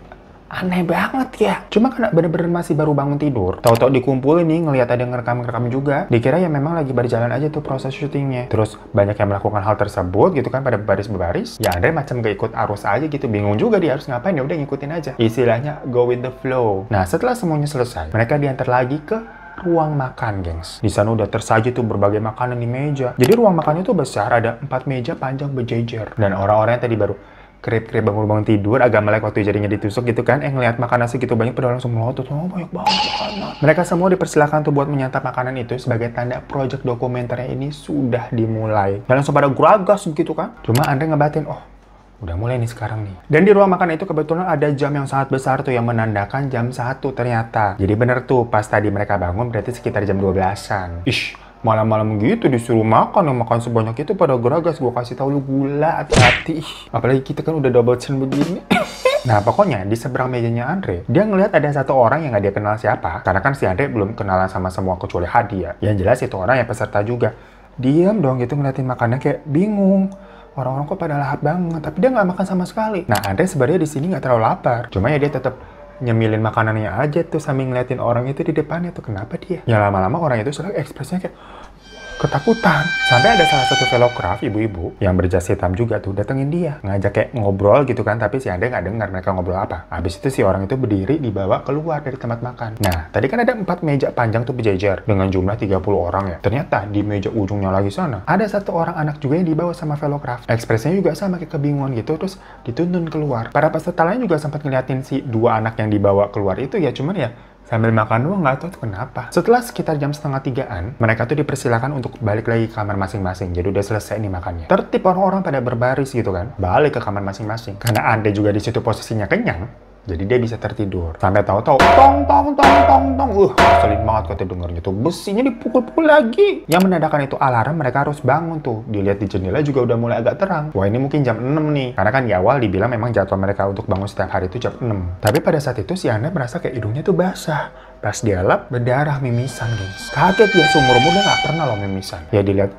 aneh banget ya cuma karena bener-bener masih baru bangun tidur tahu-tahu dikumpulin nih ngelihat ada ngerekam-ngerekam juga dikira ya memang lagi berjalan aja tuh proses syutingnya terus banyak yang melakukan hal tersebut gitu kan pada baris-baris ya Andre macam gak ikut arus aja gitu bingung juga dia harus ngapain ya udah ngikutin aja istilahnya go with the flow nah setelah semuanya selesai mereka diantar lagi ke ruang makan, gengs. Di sana udah tersaji tuh berbagai makanan di meja. Jadi ruang makannya tuh besar, ada empat meja panjang berjejer. Dan orang-orang yang tadi baru krip-krip bangun-bangun tidur, agak melek waktu jadinya ditusuk gitu kan. Eh ngelihat nasi gitu banyak pada langsung melotot, oh banyak banget makanan. Mereka semua dipersilakan tuh buat menyantap makanan itu sebagai tanda project dokumenternya ini sudah dimulai. Dan langsung pada geragas gitu kan. Cuma Andre ngebatin, oh Udah mulai nih sekarang nih. Dan di ruang makan itu kebetulan ada jam yang sangat besar tuh yang menandakan jam satu ternyata. Jadi bener tuh pas tadi mereka bangun berarti sekitar jam 12-an. Ish, malam-malam gitu disuruh makan yang makan sebanyak itu pada geragas gue kasih tau lu gula hati-hati apalagi kita kan udah double chin begini [coughs] Nah, pokoknya di seberang mejanya Andre, dia ngelihat ada satu orang yang gak dia kenal siapa. Karena kan si Andre belum kenalan sama semua kecuali Hadi ya. Yang jelas itu orang yang peserta juga. Diam dong gitu ngeliatin makannya kayak bingung orang-orang kok pada lahap banget tapi dia nggak makan sama sekali nah Andre sebenarnya di sini nggak terlalu lapar cuma ya dia tetap nyemilin makanannya aja tuh sambil ngeliatin orang itu di depannya tuh kenapa dia ya lama-lama orang itu selalu ekspresinya kayak ketakutan. Sampai ada salah satu velograf ibu-ibu yang berjas hitam juga tuh datengin dia, ngajak kayak ngobrol gitu kan, tapi si Andre nggak dengar mereka ngobrol apa. Habis itu si orang itu berdiri dibawa keluar dari tempat makan. Nah, tadi kan ada empat meja panjang tuh berjejer dengan jumlah 30 orang ya. Ternyata di meja ujungnya lagi sana ada satu orang anak juga yang dibawa sama velograf. Ekspresinya juga sama kayak kebingungan gitu terus dituntun keluar. Para peserta lain juga sempat ngeliatin si dua anak yang dibawa keluar itu ya cuman ya Sambil makan uang nggak tahu tuh kenapa. Setelah sekitar jam setengah tigaan, mereka tuh dipersilakan untuk balik lagi ke kamar masing-masing. Jadi udah selesai nih makannya. Tertip orang-orang pada berbaris gitu kan. Balik ke kamar masing-masing. Karena Anda juga di situ posisinya kenyang, jadi dia bisa tertidur. Sampai tahu-tahu tong tong tong tong tong. Uh, selin banget kata dengarnya tuh. Besinya dipukul-pukul lagi. Yang menandakan itu alarm mereka harus bangun tuh. Dilihat di jendela juga udah mulai agak terang. Wah, ini mungkin jam 6 nih. Karena kan di awal dibilang memang jadwal mereka untuk bangun setiap hari itu jam 6. Tapi pada saat itu si Ana merasa kayak hidungnya tuh basah. Pas dia lap, berdarah mimisan, guys. Kaget ya seumur-umur dia nggak pernah loh mimisan. Ya dilihat,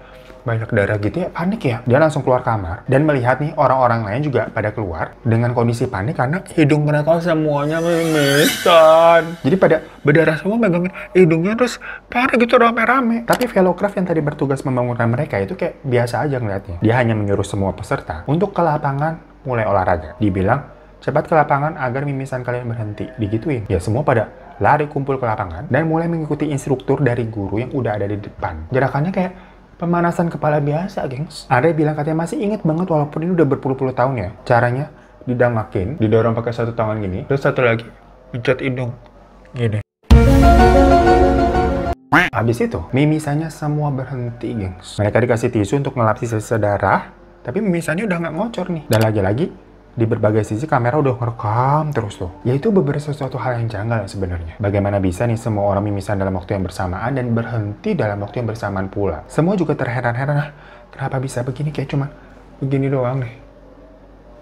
banyak darah gitu ya panik ya dia langsung keluar kamar dan melihat nih orang-orang lain juga pada keluar dengan kondisi panik karena hidung mereka semuanya mimisan jadi pada berdarah semua megangin hidungnya terus parah gitu rame-rame tapi velocraft yang tadi bertugas membangunkan mereka itu kayak biasa aja ngeliatnya dia hanya menyuruh semua peserta untuk ke lapangan mulai olahraga dibilang cepat ke lapangan agar mimisan kalian berhenti digituin ya semua pada lari kumpul ke lapangan dan mulai mengikuti instruktur dari guru yang udah ada di depan. Gerakannya kayak Pemanasan kepala biasa, gengs. Ada yang bilang katanya masih inget banget walaupun ini udah berpuluh-puluh tahun ya. Caranya didamakin, didorong pakai satu tangan gini, terus satu lagi pijat hidung. Gini. Habis itu, mimisannya semua berhenti, gengs. Mereka dikasih tisu untuk ngelap sisa darah, tapi mimisannya udah nggak ngocor nih. Dan lagi-lagi, di berbagai sisi kamera udah ngerekam terus tuh. Yaitu beberapa sesuatu hal yang janggal ya sebenarnya. Bagaimana bisa nih semua orang mimisan dalam waktu yang bersamaan dan berhenti dalam waktu yang bersamaan pula. Semua juga terheran-heran, ah, kenapa bisa begini kayak cuma begini doang nih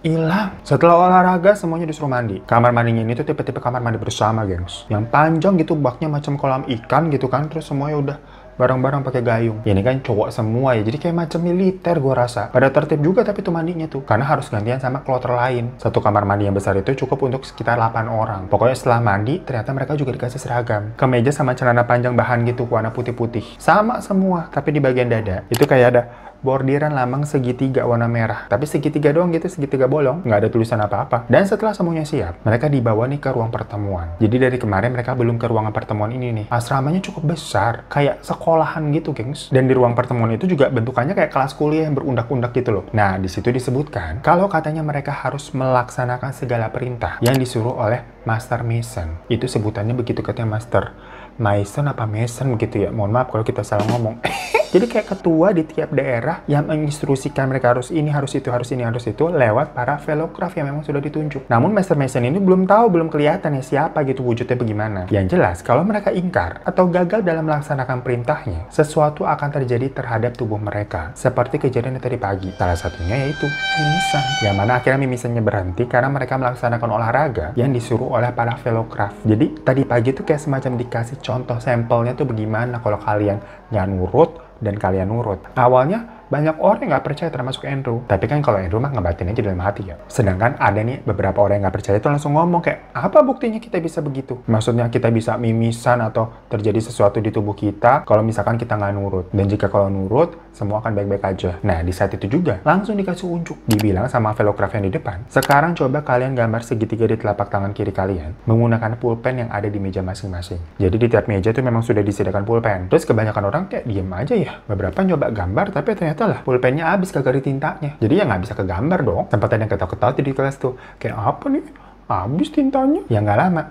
hilang. Setelah olahraga semuanya disuruh mandi. Kamar mandinya ini tuh tipe-tipe kamar mandi bersama, gengs. Yang panjang gitu baknya macam kolam ikan gitu kan, terus semuanya udah barang-barang pakai gayung. Ini kan cowok semua ya, jadi kayak macam militer gue rasa. Pada tertib juga tapi tuh mandinya tuh, karena harus gantian sama kloter lain. Satu kamar mandi yang besar itu cukup untuk sekitar 8 orang. Pokoknya setelah mandi, ternyata mereka juga dikasih seragam. Kemeja sama celana panjang bahan gitu, warna putih-putih. Sama semua, tapi di bagian dada. Itu kayak ada bordiran lambang segitiga warna merah. Tapi segitiga doang gitu, segitiga bolong, nggak ada tulisan apa-apa. Dan setelah semuanya siap, mereka dibawa nih ke ruang pertemuan. Jadi dari kemarin mereka belum ke ruangan pertemuan ini nih. Asramanya cukup besar, kayak sekolahan gitu, gengs. Dan di ruang pertemuan itu juga bentukannya kayak kelas kuliah yang berundak-undak gitu loh. Nah, di situ disebutkan kalau katanya mereka harus melaksanakan segala perintah yang disuruh oleh Master Mason. Itu sebutannya begitu katanya Master Mason apa Mason begitu ya. Mohon maaf kalau kita salah ngomong. [laughs] Jadi kayak ketua di tiap daerah yang menginstruksikan mereka harus ini, harus itu, harus ini, harus itu lewat para velograf yang memang sudah ditunjuk. Namun Master Mason ini belum tahu, belum kelihatan ya siapa gitu wujudnya bagaimana. Yang jelas, kalau mereka ingkar atau gagal dalam melaksanakan perintahnya, sesuatu akan terjadi terhadap tubuh mereka. Seperti kejadian tadi pagi. Salah satunya yaitu mimisan. Yang mana akhirnya mimisannya berhenti karena mereka melaksanakan olahraga yang disuruh oleh para velograf. Jadi tadi pagi tuh kayak semacam dikasih contoh sampelnya tuh bagaimana kalau kalian nggak nurut dan kalian nurut. Awalnya banyak orang yang nggak percaya termasuk Andrew. Tapi kan kalau Andrew mah ngebatin aja dalam hati ya. Sedangkan ada nih beberapa orang yang nggak percaya itu langsung ngomong kayak, apa buktinya kita bisa begitu? Maksudnya kita bisa mimisan atau terjadi sesuatu di tubuh kita kalau misalkan kita nggak nurut. Dan jika kalau nurut, semua akan baik-baik aja. Nah, di saat itu juga, langsung dikasih unjuk. Dibilang sama velograf yang di depan, sekarang coba kalian gambar segitiga di telapak tangan kiri kalian menggunakan pulpen yang ada di meja masing-masing. Jadi di tiap meja itu memang sudah disediakan pulpen. Terus kebanyakan orang kayak diem aja ya. Beberapa nyoba gambar, tapi ternyata lah pulpennya habis kagak ada tintanya. Jadi ya nggak bisa kegambar dong. Tempat yang ketawa-ketawa di kelas tuh. Kayak apa nih? Habis tintanya. Ya nggak lama.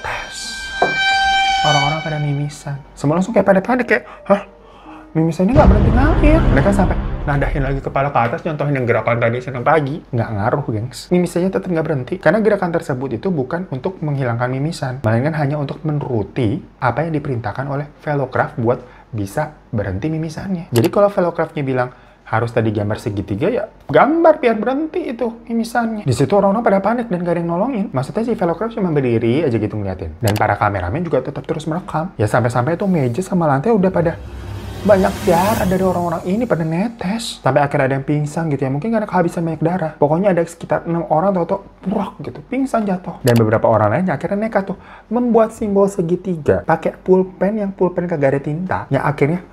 Tes. Orang-orang pada mimisan. Semua langsung kayak pada panik kayak, hah? Mimisan ini nggak berhenti ngalir. Mereka sampai nadahin lagi kepala ke atas nyontohin yang gerakan tadi siang pagi nggak ngaruh gengs mimisannya tetap nggak berhenti karena gerakan tersebut itu bukan untuk menghilangkan mimisan melainkan hanya untuk menuruti apa yang diperintahkan oleh velocraft buat bisa berhenti mimisannya. Jadi kalau velocraftnya bilang harus tadi gambar segitiga ya gambar biar berhenti itu mimisannya. Di situ orang-orang pada panik dan gak ada yang nolongin. Maksudnya si velocraft cuma berdiri aja gitu ngeliatin. Dan para kameramen juga tetap terus merekam. Ya sampai-sampai itu meja sama lantai udah pada banyak darah dari orang-orang ini pada netes sampai akhirnya ada yang pingsan gitu ya mungkin karena kehabisan banyak darah pokoknya ada sekitar enam orang atau tuh gitu pingsan jatuh dan beberapa orang lainnya akhirnya nekat tuh membuat simbol segitiga pakai pulpen yang pulpen kagak ada tinta yang akhirnya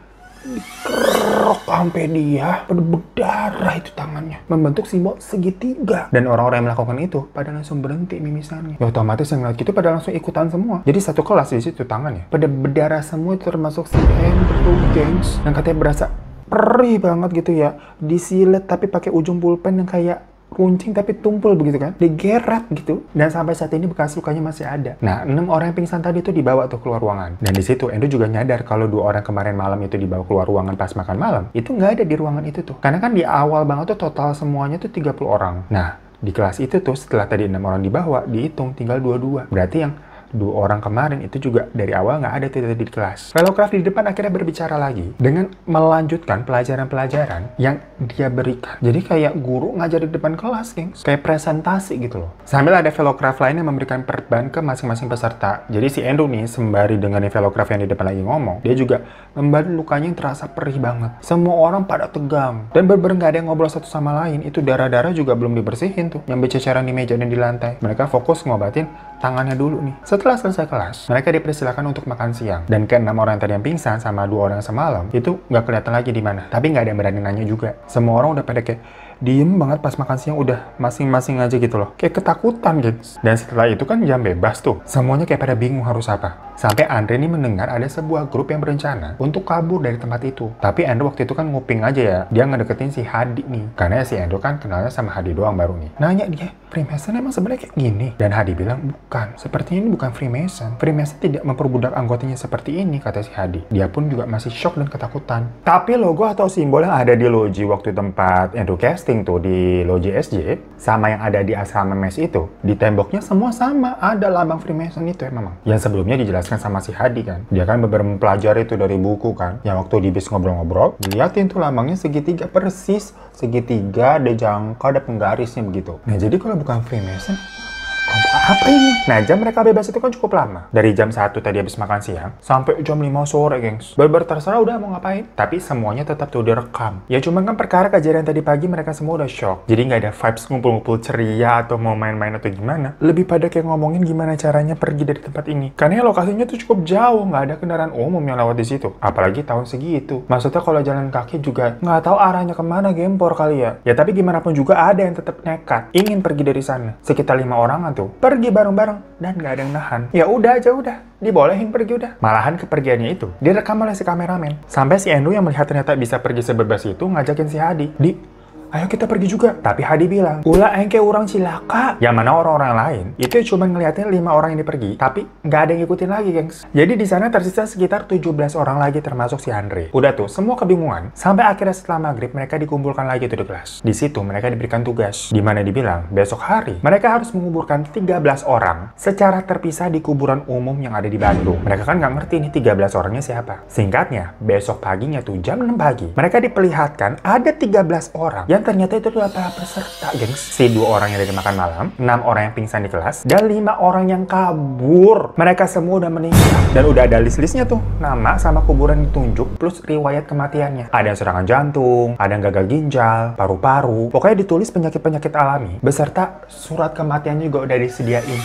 dikerok sampai dia berdarah itu tangannya membentuk simbol segitiga dan orang-orang yang melakukan itu pada langsung berhenti mimisannya ya otomatis yang melihat gitu pada langsung ikutan semua jadi satu kelas di situ tangannya pada berdarah semua termasuk si Andrew James yang katanya berasa perih banget gitu ya disilet tapi pakai ujung pulpen yang kayak runcing tapi tumpul begitu kan digeret gitu dan sampai saat ini bekas lukanya masih ada nah enam orang yang pingsan tadi itu dibawa tuh keluar ruangan dan di situ Endo juga nyadar kalau dua orang kemarin malam itu dibawa keluar ruangan pas makan malam itu nggak ada di ruangan itu tuh karena kan di awal banget tuh total semuanya tuh 30 orang nah di kelas itu tuh setelah tadi enam orang dibawa dihitung tinggal dua-dua berarti yang dua orang kemarin itu juga dari awal nggak ada tidak di kelas. Kraft di depan akhirnya berbicara lagi dengan melanjutkan pelajaran-pelajaran yang dia berikan. Jadi kayak guru ngajar di depan kelas, gengs. Kayak presentasi gitu loh. Sambil ada Velocraft lain yang memberikan perban ke masing-masing peserta. Jadi si Endo nih sembari dengan Velocraft yang di depan lagi ngomong, dia juga membantu lukanya yang terasa perih banget. Semua orang pada tegang. Dan berber nggak ada yang ngobrol satu sama lain. Itu darah-darah juga belum dibersihin tuh. Yang berceceran di meja dan di lantai. Mereka fokus ngobatin tangannya dulu nih. Setelah selesai kelas, mereka dipersilakan untuk makan siang. Dan ke enam orang yang tadi yang pingsan sama dua orang yang semalam, itu nggak kelihatan lagi di mana. Tapi nggak ada yang berani nanya juga. Semua orang udah pada kayak, diem banget pas makan siang udah masing-masing aja gitu loh. Kayak ketakutan, gengs. Gitu. Dan setelah itu kan jam bebas tuh. Semuanya kayak pada bingung harus apa. Sampai Andre ini mendengar ada sebuah grup yang berencana untuk kabur dari tempat itu. Tapi Andre waktu itu kan nguping aja ya. Dia ngedeketin si Hadi nih. Karena si Andre kan kenalnya sama Hadi doang baru nih. Nanya dia, Freemason emang sebenarnya kayak gini? Dan Hadi bilang, bukan. Sepertinya ini bukan Freemason. Freemason tidak memperbudak anggotanya seperti ini, kata si Hadi. Dia pun juga masih shock dan ketakutan. Tapi logo atau simbol yang ada di loji waktu tempat itu casting tuh di loji SJ, sama yang ada di asrama mes itu, di temboknya semua sama. Ada lambang Freemason itu ya memang. Yang sebelumnya dijelaskan sama si Hadi kan. Dia kan beberapa mempelajari itu dari buku kan. Yang waktu di bis ngobrol-ngobrol, liatin tuh lambangnya segitiga persis. Segitiga, ada jangka, ada penggarisnya begitu. Nah jadi kalau bukan Freemason? apa, ini? Nah, jam mereka bebas itu kan cukup lama. Dari jam 1 tadi habis makan siang, sampai jam 5 sore, gengs. Berber terserah udah mau ngapain. Tapi semuanya tetap tuh direkam. Ya cuma kan perkara kejadian tadi pagi mereka semua udah shock. Jadi nggak ada vibes ngumpul-ngumpul ceria atau mau main-main atau gimana. Lebih pada kayak ngomongin gimana caranya pergi dari tempat ini. Karena ya lokasinya tuh cukup jauh, nggak ada kendaraan umum yang lewat di situ. Apalagi tahun segitu. Maksudnya kalau jalan kaki juga nggak tahu arahnya kemana gempor kali ya. Ya tapi gimana pun juga ada yang tetap nekat ingin pergi dari sana. Sekitar lima orang tuh pergi bareng-bareng dan nggak ada yang nahan. Ya udah aja udah, dibolehin pergi udah. Malahan kepergiannya itu direkam oleh si kameramen. Sampai si Endu yang melihat ternyata bisa pergi sebebas itu ngajakin si Hadi, "Di, ayo kita pergi juga. Tapi Hadi bilang, ulah engke orang cilaka. Yang mana orang-orang lain, itu cuma ngeliatin lima orang ini pergi, tapi nggak ada yang ngikutin lagi, gengs. Jadi di sana tersisa sekitar 17 orang lagi termasuk si Andre. Udah tuh, semua kebingungan. Sampai akhirnya setelah maghrib, mereka dikumpulkan lagi tuh di kelas. Di situ mereka diberikan tugas, di mana dibilang, besok hari mereka harus menguburkan 13 orang secara terpisah di kuburan umum yang ada di Bandung. Mereka kan nggak ngerti ini 13 orangnya siapa. Singkatnya, besok paginya tuh jam 6 pagi, mereka diperlihatkan ada 13 orang yang dan ternyata itu adalah para peserta, gengs. Si dua orang yang dari makan malam, enam orang yang pingsan di kelas, dan lima orang yang kabur. Mereka semua udah meninggal. Dan udah ada list-listnya tuh. Nama sama kuburan ditunjuk, plus riwayat kematiannya. Ada yang serangan jantung, ada yang gagal ginjal, paru-paru. Pokoknya ditulis penyakit-penyakit alami. Beserta surat kematiannya juga udah disediain.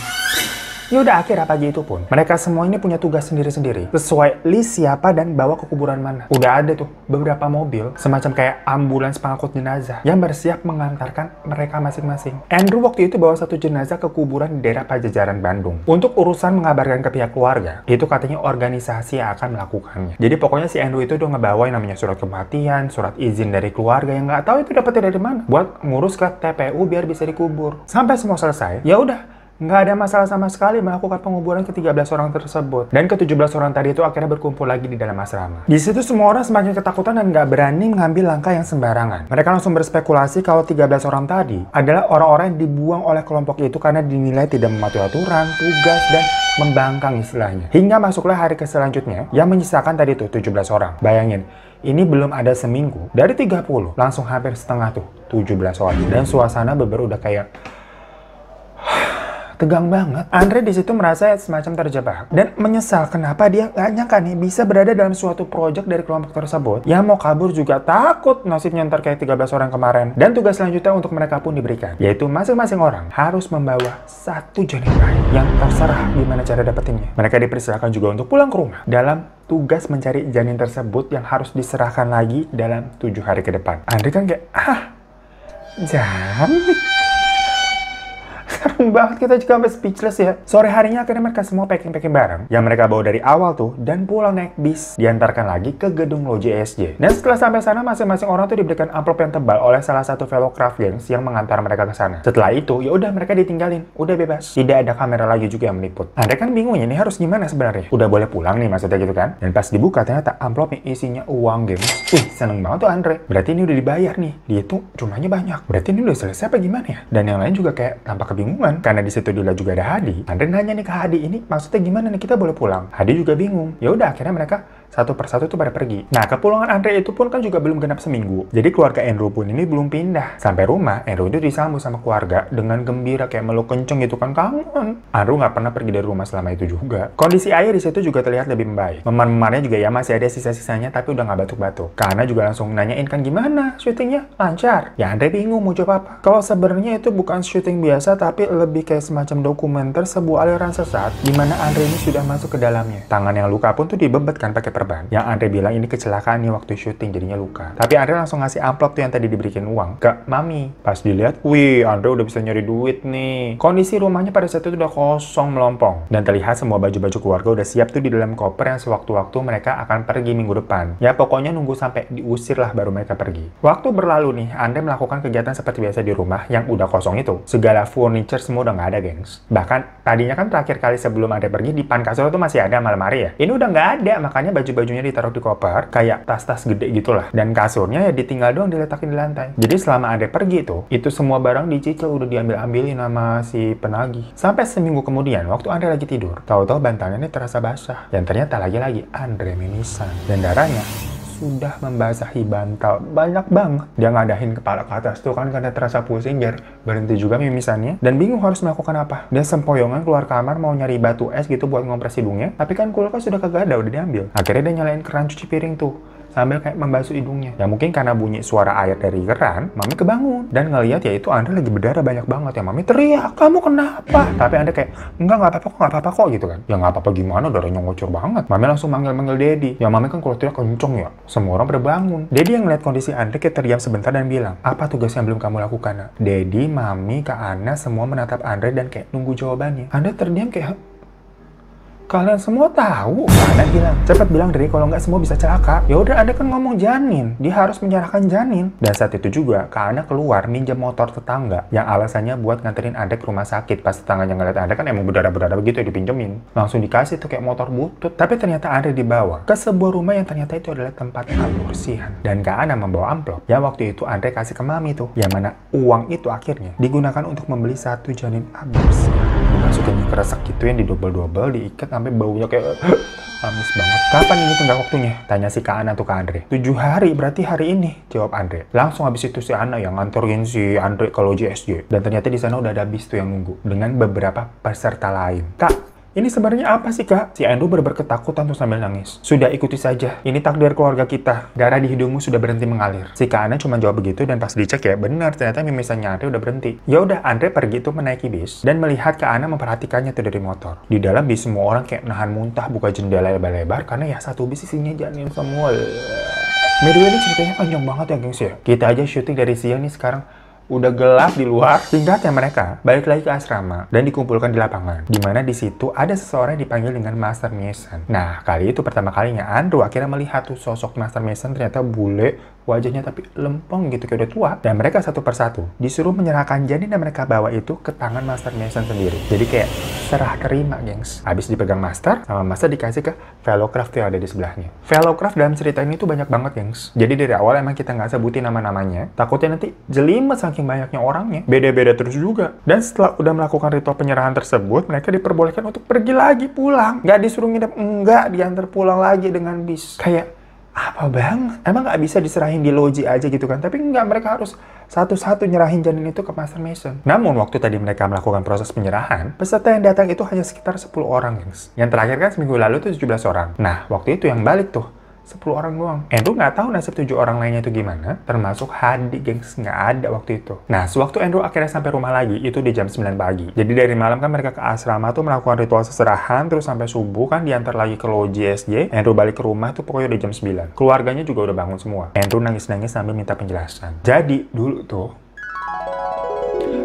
Ya Yaudah akhirnya aja itu pun, mereka semua ini punya tugas sendiri-sendiri. Sesuai list siapa dan bawa ke kuburan mana. Udah ada tuh beberapa mobil, semacam kayak ambulans pengangkut jenazah yang bersiap mengantarkan mereka masing-masing. Andrew waktu itu bawa satu jenazah ke kuburan di daerah Pajajaran, Bandung. Untuk urusan mengabarkan ke pihak keluarga, itu katanya organisasi yang akan melakukannya. Jadi pokoknya si Andrew itu udah ngebawa yang namanya surat kematian, surat izin dari keluarga yang nggak tahu itu dapetnya dari mana. Buat ngurus ke TPU biar bisa dikubur. Sampai semua selesai, ya udah nggak ada masalah sama sekali melakukan penguburan ke-13 orang tersebut. Dan ke-17 orang tadi itu akhirnya berkumpul lagi di dalam asrama. Di situ semua orang semakin ketakutan dan nggak berani mengambil langkah yang sembarangan. Mereka langsung berspekulasi kalau 13 orang tadi adalah orang-orang yang dibuang oleh kelompok itu karena dinilai tidak mematuhi aturan, tugas, dan membangkang istilahnya. Hingga masuklah hari ke selanjutnya yang menyisakan tadi itu 17 orang. Bayangin, ini belum ada seminggu. Dari 30, langsung hampir setengah tuh, 17 orang. Dan suasana beber udah kayak tegang banget. Andre di situ merasa semacam terjebak dan menyesal kenapa dia nggak nyangka nih bisa berada dalam suatu proyek dari kelompok tersebut. Yang mau kabur juga takut nasibnya ntar kayak 13 orang kemarin. Dan tugas selanjutnya untuk mereka pun diberikan, yaitu masing-masing orang harus membawa satu bayi yang terserah gimana cara dapetinnya. Mereka dipersilakan juga untuk pulang ke rumah dalam tugas mencari janin tersebut yang harus diserahkan lagi dalam tujuh hari ke depan. Andre kan kayak, ah, janin serem banget kita juga sampai speechless ya. Sore harinya akhirnya mereka semua packing-packing barang yang mereka bawa dari awal tuh dan pulang naik bis diantarkan lagi ke gedung loji SJ. Dan setelah sampai sana masing-masing orang tuh diberikan amplop yang tebal oleh salah satu fellow craft gangs yang mengantar mereka ke sana. Setelah itu ya udah mereka ditinggalin, udah bebas. Tidak ada kamera lagi juga yang meliput. Ada nah, kan bingungnya ini harus gimana sebenarnya? Udah boleh pulang nih maksudnya gitu kan? Dan pas dibuka ternyata amplopnya isinya uang games. Ih seneng banget tuh Andre. Berarti ini udah dibayar nih. Dia tuh jumlahnya banyak. Berarti ini udah selesai apa gimana ya? Dan yang lain juga kayak tampak kebingungan karena di situ Dila juga ada Hadi. Andre nanya nih ke Hadi ini maksudnya gimana nih kita boleh pulang? Hadi juga bingung. Ya udah akhirnya mereka satu persatu itu pada pergi. Nah, kepulangan Andre itu pun kan juga belum genap seminggu. Jadi keluarga Andrew pun ini belum pindah. Sampai rumah, Andrew itu disambut sama keluarga dengan gembira kayak meluk kenceng gitu kan kangen. Andrew nggak pernah pergi dari rumah selama itu juga. Kondisi air di situ juga terlihat lebih baik. Memar-memarnya juga ya masih ada sisa-sisanya tapi udah nggak batuk-batuk. Karena juga langsung nanyain kan gimana syutingnya? Lancar. Ya Andre bingung mau coba apa. Kalau sebenarnya itu bukan syuting biasa tapi lebih kayak semacam dokumenter sebuah aliran sesat di mana Andre ini sudah masuk ke dalamnya. Tangan yang luka pun tuh dibebet kan pakai korban yang Andre bilang ini kecelakaan nih waktu syuting jadinya luka. Tapi Andre langsung ngasih amplop tuh yang tadi diberikan uang ke mami. Pas dilihat, wih Andre udah bisa nyari duit nih. Kondisi rumahnya pada saat itu udah kosong melompong. Dan terlihat semua baju-baju keluarga udah siap tuh di dalam koper yang sewaktu-waktu mereka akan pergi minggu depan. Ya pokoknya nunggu sampai diusir lah baru mereka pergi. Waktu berlalu nih, Andre melakukan kegiatan seperti biasa di rumah yang udah kosong itu. Segala furniture semua udah nggak ada, gengs. Bahkan tadinya kan terakhir kali sebelum Andre pergi di pan kasur itu masih ada malam hari ya. Ini udah nggak ada, makanya baju bajunya ditaruh di koper, kayak tas-tas gede gitulah. Dan kasurnya ya ditinggal doang diletakin di lantai. Jadi selama ada pergi tuh, itu semua barang dicicil udah diambil-ambilin sama si penagih. Sampai seminggu kemudian, waktu Andre lagi tidur, tahu-tahu bantalnya ini terasa basah. Dan ternyata lagi-lagi Andre mimisan. Dan darahnya sudah membasahi bantal. Banyak banget. Dia ngadahin kepala ke atas tuh kan karena terasa pusing biar berhenti juga mimisannya. Dan bingung harus melakukan apa. Dia sempoyongan keluar kamar mau nyari batu es gitu buat ngompres hidungnya. Tapi kan kulkas sudah kagak ada, udah diambil. Akhirnya dia nyalain keran cuci piring tuh sambil kayak membasuh hidungnya. Ya mungkin karena bunyi suara air dari keran, Mami kebangun dan ngeliat ya itu Andre lagi berdarah banyak banget ya. Mami teriak, kamu kenapa? Tapi Andre kayak, enggak nggak apa-apa kok, nggak apa-apa kok gitu kan. Ya nggak apa-apa gimana, darahnya ngocor banget. Mami langsung manggil-manggil Dedi. Ya Mami kan kalau teriak kenceng ya, semua orang pada bangun. Dedi yang ngeliat kondisi Andre kayak teriak sebentar dan bilang, apa tugas yang belum kamu lakukan? Dedi, Mami, Kak Ana semua menatap Andre dan kayak nunggu jawabannya. Andre terdiam kayak Kalian semua tahu, Anda bilang, cepat bilang dari kalau nggak semua bisa celaka. Ya udah, Anda kan ngomong janin, dia harus menyerahkan janin. Dan saat itu juga, Kak Ana keluar minjem motor tetangga yang alasannya buat nganterin Anda ke rumah sakit. Pas tetangganya ngeliat Anda kan emang berdarah-berdarah begitu ya dipinjemin. Langsung dikasih tuh kayak motor butut. Tapi ternyata Anda dibawa ke sebuah rumah yang ternyata itu adalah tempat aborsihan. Dan Kak Ana membawa amplop yang waktu itu Andre kasih ke Mami tuh. Yang mana uang itu akhirnya digunakan untuk membeli satu janin aborsi sukanya ke gitu yang didobel-dobel, diikat sampai baunya kayak [gasps] amis banget. Kapan ini tengah waktunya? Tanya si Kak Ana tuh kak Andre. Tujuh hari berarti hari ini, jawab Andre. Langsung habis itu si Ana yang ngantorin si Andre ke loji SJ. Dan ternyata di sana udah ada bis tuh yang nunggu dengan beberapa peserta lain. Kak, ini sebenarnya apa sih kak? Si Andrew berber ketakutan tuh sambil nangis. Sudah ikuti saja. Ini takdir keluarga kita. Darah di hidungmu sudah berhenti mengalir. Si Kak Ana cuma jawab begitu dan pas dicek ya benar ternyata mimisannya Andre udah berhenti. Ya udah Andre pergi tuh menaiki bis dan melihat Kak Ana memperhatikannya tuh dari motor. Di dalam bis semua orang kayak nahan muntah buka jendela lebar-lebar karena ya satu bis isinya janin semua. By ini ceritanya panjang banget ya gengs ya. Kita aja syuting dari siang nih sekarang udah gelap di luar, singkatnya mereka balik lagi ke asrama dan dikumpulkan di lapangan. Dimana di situ ada seseorang yang dipanggil dengan Master Mason. Nah, kali itu pertama kalinya Andrew akhirnya melihat tuh sosok Master Mason ternyata bule wajahnya tapi lempeng gitu kayak udah tua dan mereka satu persatu disuruh menyerahkan janin yang mereka bawa itu ke tangan Master Mason sendiri jadi kayak serah terima gengs habis dipegang Master sama Master dikasih ke fellow craft yang ada di sebelahnya Fellow craft dalam cerita ini tuh banyak banget gengs jadi dari awal emang kita nggak sebutin nama-namanya takutnya nanti jelimet saking banyaknya orangnya beda-beda terus juga dan setelah udah melakukan ritual penyerahan tersebut mereka diperbolehkan untuk pergi lagi pulang nggak disuruh nginep enggak diantar pulang lagi dengan bis kayak apa bang? Emang nggak bisa diserahin di loji aja gitu kan? Tapi nggak, mereka harus satu-satu nyerahin janin itu ke Master Mason. Namun waktu tadi mereka melakukan proses penyerahan, peserta yang datang itu hanya sekitar 10 orang, gengs. Yang terakhir kan seminggu lalu itu 17 orang. Nah, waktu itu yang balik tuh 10 orang doang. Eh, Andrew nggak tahu nasib tujuh orang lainnya itu gimana, termasuk Hadi, gengs. Nggak ada waktu itu. Nah, sewaktu Andrew akhirnya sampai rumah lagi, itu di jam 9 pagi. Jadi dari malam kan mereka ke asrama tuh melakukan ritual seserahan, terus sampai subuh kan diantar lagi ke loji SJ. Andrew balik ke rumah tuh pokoknya udah jam 9. Keluarganya juga udah bangun semua. Andrew nangis-nangis sambil minta penjelasan. Jadi, dulu tuh,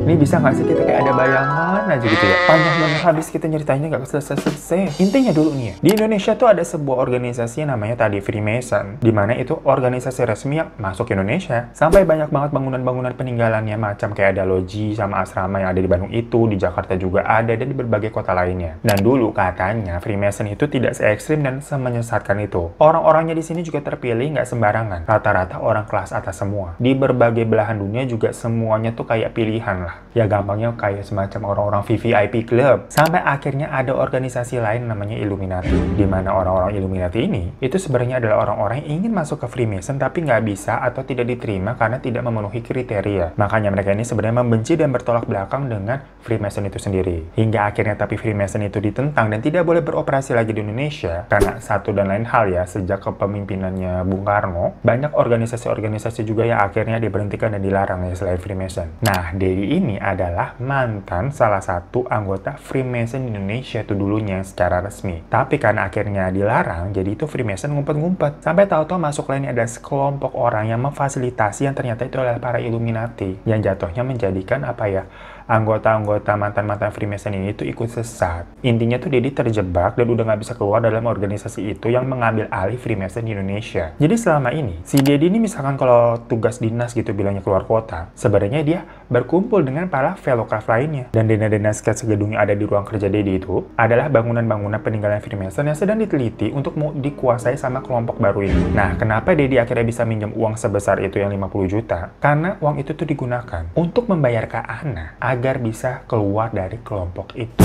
ini bisa nggak sih kita kayak ada bayangan aja gitu ya panjang banget habis kita nyeritainnya nggak selesai-selesai intinya dulu nih ya di Indonesia tuh ada sebuah organisasi yang namanya tadi Freemason dimana itu organisasi resmi yang masuk Indonesia sampai banyak banget bangunan-bangunan peninggalannya macam kayak ada loji sama asrama yang ada di Bandung itu di Jakarta juga ada dan di berbagai kota lainnya dan dulu katanya Freemason itu tidak se ekstrim dan semenyesatkan itu orang-orangnya di sini juga terpilih nggak sembarangan rata-rata orang kelas atas semua di berbagai belahan dunia juga semuanya tuh kayak pilihan Bye. ya gampangnya kayak semacam orang-orang VVIP Club. Sampai akhirnya ada organisasi lain namanya Illuminati, di mana orang-orang Illuminati ini itu sebenarnya adalah orang-orang yang ingin masuk ke Freemason tapi nggak bisa atau tidak diterima karena tidak memenuhi kriteria. Makanya mereka ini sebenarnya membenci dan bertolak belakang dengan Freemason itu sendiri. Hingga akhirnya tapi Freemason itu ditentang dan tidak boleh beroperasi lagi di Indonesia karena satu dan lain hal ya sejak kepemimpinannya Bung Karno banyak organisasi-organisasi juga yang akhirnya diberhentikan dan dilarang ya selain Freemason. Nah, Dedi ini adalah mantan salah satu anggota Freemason Indonesia itu dulunya secara resmi. Tapi karena akhirnya dilarang, jadi itu Freemason ngumpet-ngumpet. Sampai tahu-tahu masuk lainnya ada sekelompok orang yang memfasilitasi yang ternyata itu adalah para Illuminati. Yang jatuhnya menjadikan apa ya, anggota-anggota mantan-mantan Freemason ini tuh ikut sesat. Intinya tuh Deddy terjebak dan udah gak bisa keluar dalam organisasi itu yang mengambil alih Freemason di Indonesia. Jadi selama ini, si Deddy ini misalkan kalau tugas dinas gitu bilangnya keluar kota, sebenarnya dia berkumpul dengan para craft lainnya. Dan dana-dana sketsa gedung yang ada di ruang kerja Deddy itu adalah bangunan-bangunan peninggalan Freemason yang sedang diteliti untuk mau dikuasai sama kelompok baru ini. Nah, kenapa Deddy akhirnya bisa minjem uang sebesar itu yang 50 juta? Karena uang itu tuh digunakan untuk membayar ke Ana agar bisa keluar dari kelompok itu.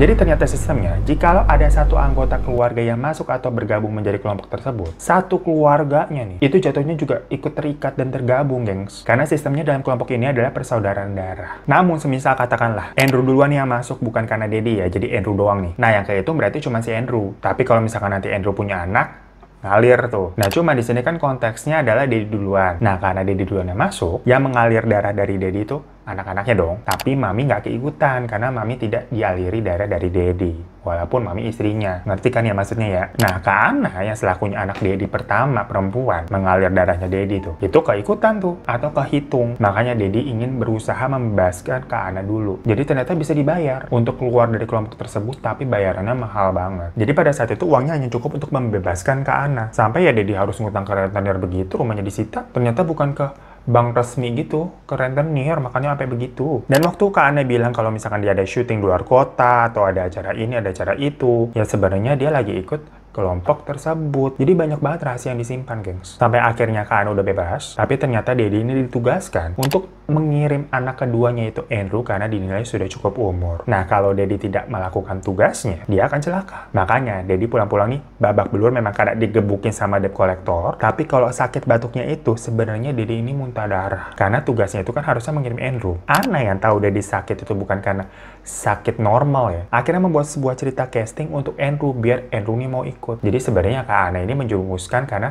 Jadi ternyata sistemnya, jikalau ada satu anggota keluarga yang masuk atau bergabung menjadi kelompok tersebut, satu keluarganya nih, itu jatuhnya juga ikut terikat dan tergabung, gengs. Karena sistemnya dalam kelompok ini adalah persaudaraan darah. Namun, semisal katakanlah, Andrew duluan yang masuk bukan karena Dedi ya, jadi Andrew doang nih. Nah, yang kayak itu berarti cuma si Andrew. Tapi kalau misalkan nanti Andrew punya anak, ngalir tuh. Nah, cuma di sini kan konteksnya adalah Dedi duluan. Nah, karena Dedi duluan yang masuk, yang mengalir darah dari Dedi itu anak-anaknya dong. Tapi mami nggak keikutan karena mami tidak dialiri darah dari Dedi. Walaupun mami istrinya. Ngerti kan ya maksudnya ya? Nah, ke Ana yang selakunya anak Dedi pertama perempuan mengalir darahnya Dedi tuh. Itu keikutan tuh atau kehitung. Makanya Dedi ingin berusaha membebaskan ke Ana dulu. Jadi ternyata bisa dibayar untuk keluar dari kelompok tersebut tapi bayarannya mahal banget. Jadi pada saat itu uangnya hanya cukup untuk membebaskan ke Ana. Sampai ya Dedi harus ngutang ke rentenir begitu rumahnya disita. Ternyata bukan ke bank resmi gitu ke rentenir makanya sampai begitu dan waktu Kak Ana bilang kalau misalkan dia ada syuting luar kota atau ada acara ini ada acara itu ya sebenarnya dia lagi ikut kelompok tersebut. Jadi banyak banget rahasia yang disimpan, gengs. Sampai akhirnya Kaan udah bebas, tapi ternyata Dedi ini ditugaskan untuk mengirim anak keduanya itu Andrew karena dinilai sudah cukup umur. Nah, kalau Dedi tidak melakukan tugasnya, dia akan celaka. Makanya, Dedi pulang-pulang nih babak belur memang kadang digebukin sama debt collector, tapi kalau sakit batuknya itu sebenarnya Dedi ini muntah darah. Karena tugasnya itu kan harusnya mengirim Andrew. Ana yang tahu Dedi sakit itu bukan karena sakit normal ya, akhirnya membuat sebuah cerita casting untuk Andrew biar Andrew ini mau ikut. Jadi sebenarnya Kak Ana ini menjumuskan karena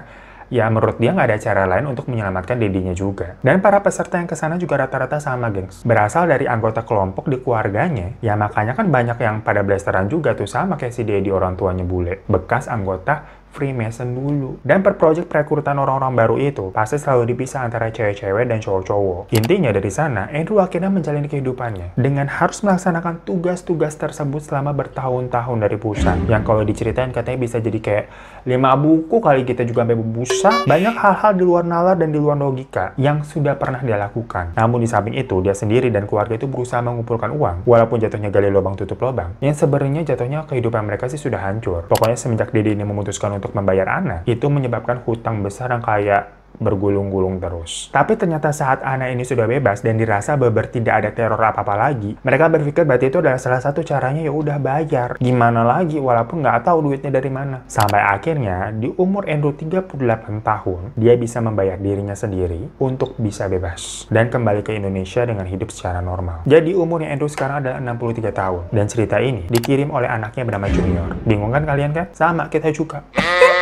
ya menurut dia nggak ada cara lain untuk menyelamatkan dedinya juga. Dan para peserta yang kesana juga rata-rata sama gengs. Berasal dari anggota kelompok di keluarganya, ya makanya kan banyak yang pada blasteran juga tuh sama kayak si Dedi orang tuanya bule. Bekas anggota Freemason dulu. Dan per project perekrutan orang-orang baru itu pasti selalu dipisah antara cewek-cewek dan cowok-cowok. Intinya dari sana, Andrew akhirnya menjalani kehidupannya dengan harus melaksanakan tugas-tugas tersebut selama bertahun-tahun dari pusat. Yang kalau diceritain katanya bisa jadi kayak lima buku kali kita gitu juga sampai busa. Banyak hal-hal di luar nalar dan di luar logika yang sudah pernah dia lakukan. Namun di samping itu, dia sendiri dan keluarga itu berusaha mengumpulkan uang walaupun jatuhnya gali lubang tutup lubang. Yang sebenarnya jatuhnya kehidupan mereka sih sudah hancur. Pokoknya semenjak Dede ini memutuskan untuk membayar anak, itu menyebabkan hutang besar yang kayak bergulung-gulung terus. Tapi ternyata saat anak ini sudah bebas dan dirasa Beber tidak ada teror apa-apa lagi, mereka berpikir berarti itu adalah salah satu caranya ya udah bayar. Gimana lagi walaupun nggak tahu duitnya dari mana. Sampai akhirnya di umur Andrew 38 tahun, dia bisa membayar dirinya sendiri untuk bisa bebas dan kembali ke Indonesia dengan hidup secara normal. Jadi umurnya Andrew sekarang adalah 63 tahun dan cerita ini dikirim oleh anaknya bernama Junior. Bingung kan kalian kan? Sama kita juga.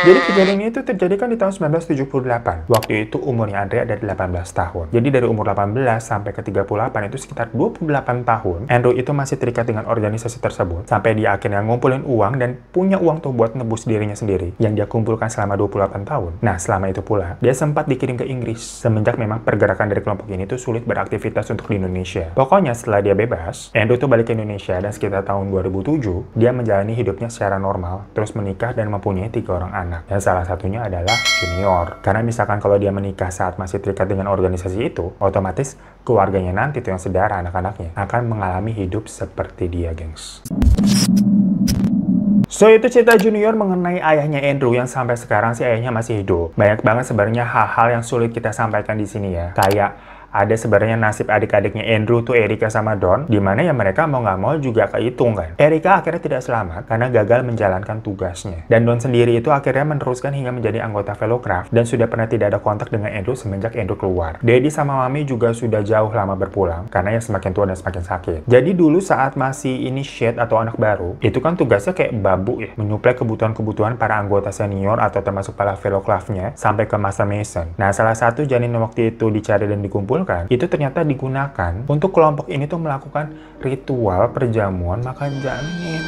Jadi kejadian itu terjadi kan di tahun 1978. Waktu waktu itu umurnya Andre ada 18 tahun. Jadi dari umur 18 sampai ke 38 itu sekitar 28 tahun, Andrew itu masih terikat dengan organisasi tersebut sampai dia akhirnya ngumpulin uang dan punya uang tuh buat nebus dirinya sendiri yang dia kumpulkan selama 28 tahun. Nah, selama itu pula, dia sempat dikirim ke Inggris semenjak memang pergerakan dari kelompok ini tuh sulit beraktivitas untuk di Indonesia. Pokoknya setelah dia bebas, Andrew tuh balik ke Indonesia dan sekitar tahun 2007, dia menjalani hidupnya secara normal, terus menikah dan mempunyai tiga orang anak. Dan salah satunya adalah Junior. Karena misalkan kalau kalau dia menikah saat masih terikat dengan organisasi itu, otomatis keluarganya nanti tuh yang sedara anak-anaknya akan mengalami hidup seperti dia, gengs. So itu cerita Junior mengenai ayahnya Andrew yang sampai sekarang si ayahnya masih hidup. Banyak banget sebenarnya hal-hal yang sulit kita sampaikan di sini ya. Kayak ada sebenarnya nasib adik-adiknya Andrew tuh Erika sama Don, di mana ya mereka mau nggak mau juga kehitung kan. Erika akhirnya tidak selamat karena gagal menjalankan tugasnya. Dan Don sendiri itu akhirnya meneruskan hingga menjadi anggota Velocraft dan sudah pernah tidak ada kontak dengan Andrew semenjak Andrew keluar. Daddy sama Mami juga sudah jauh lama berpulang karena yang semakin tua dan semakin sakit. Jadi dulu saat masih ini initiate atau anak baru, itu kan tugasnya kayak babu ya, menyuplai kebutuhan-kebutuhan para anggota senior atau termasuk para Velocraftnya sampai ke masa Mason. Nah salah satu janin waktu itu dicari dan dikumpul dikumpulkan itu ternyata digunakan untuk kelompok ini tuh melakukan ritual perjamuan makan janin.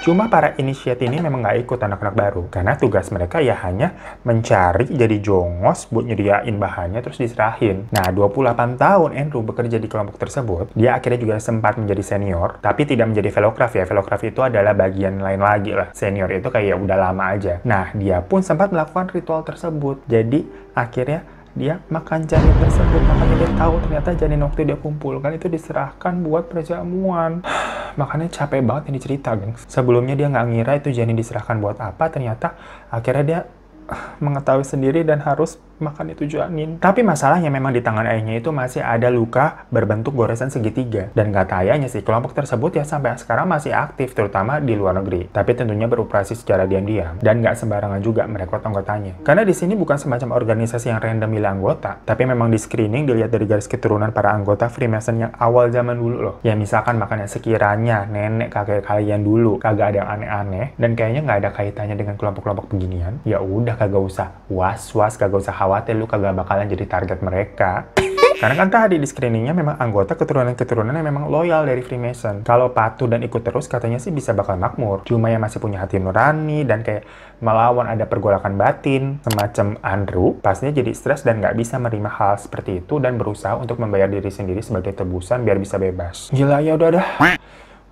Cuma para inisiat ini memang gak ikut anak-anak baru karena tugas mereka ya hanya mencari jadi jongos buat nyediain bahannya terus diserahin. Nah, 28 tahun Andrew bekerja di kelompok tersebut, dia akhirnya juga sempat menjadi senior, tapi tidak menjadi velograf ya. Velograf itu adalah bagian lain lagi lah. Senior itu kayak udah lama aja. Nah, dia pun sempat melakukan ritual tersebut. Jadi, akhirnya dia makan janin tersebut makanya dia tahu ternyata janin waktu dia kumpulkan itu diserahkan buat perjamuan [sighs] makanya capek banget ini cerita gengs sebelumnya dia nggak ngira itu janin diserahkan buat apa ternyata akhirnya dia [sighs] mengetahui sendiri dan harus makan itu janin. Tapi masalahnya memang di tangan ayahnya itu masih ada luka berbentuk goresan segitiga. Dan gak ayahnya sih, kelompok tersebut ya sampai sekarang masih aktif, terutama di luar negeri. Tapi tentunya beroperasi secara diam-diam. Dan gak sembarangan juga merekrut anggotanya. Karena di sini bukan semacam organisasi yang random milih anggota, tapi memang di screening dilihat dari garis keturunan para anggota Freemason yang awal zaman dulu loh. Ya misalkan makannya sekiranya nenek kakek kalian dulu, kagak ada yang aneh-aneh, dan kayaknya gak ada kaitannya dengan kelompok-kelompok beginian. Ya udah kagak usah was-was, kagak usah khawatir khawatir lu kagak bakalan jadi target mereka. Karena kan tadi di screeningnya memang anggota keturunan-keturunan yang memang loyal dari Freemason. Kalau patuh dan ikut terus katanya sih bisa bakal makmur. Cuma yang masih punya hati nurani dan kayak melawan ada pergolakan batin. Semacam Andrew, pastinya jadi stres dan nggak bisa menerima hal seperti itu dan berusaha untuk membayar diri sendiri sebagai tebusan biar bisa bebas. Gila ya udah dah.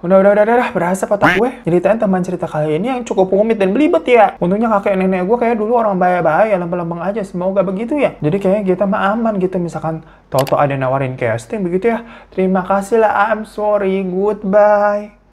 Udah, udah, udah, udah, udah berasa otak gue. Ceritain teman cerita kali ini yang cukup rumit dan belibet ya. Untungnya kakek nenek gue kayak dulu orang bahaya-bahaya, lempeng-lempeng aja. Semoga begitu ya. Jadi kayaknya kita mah aman gitu. Misalkan Toto ada nawarin casting begitu ya. Terima kasih lah, I'm sorry, goodbye.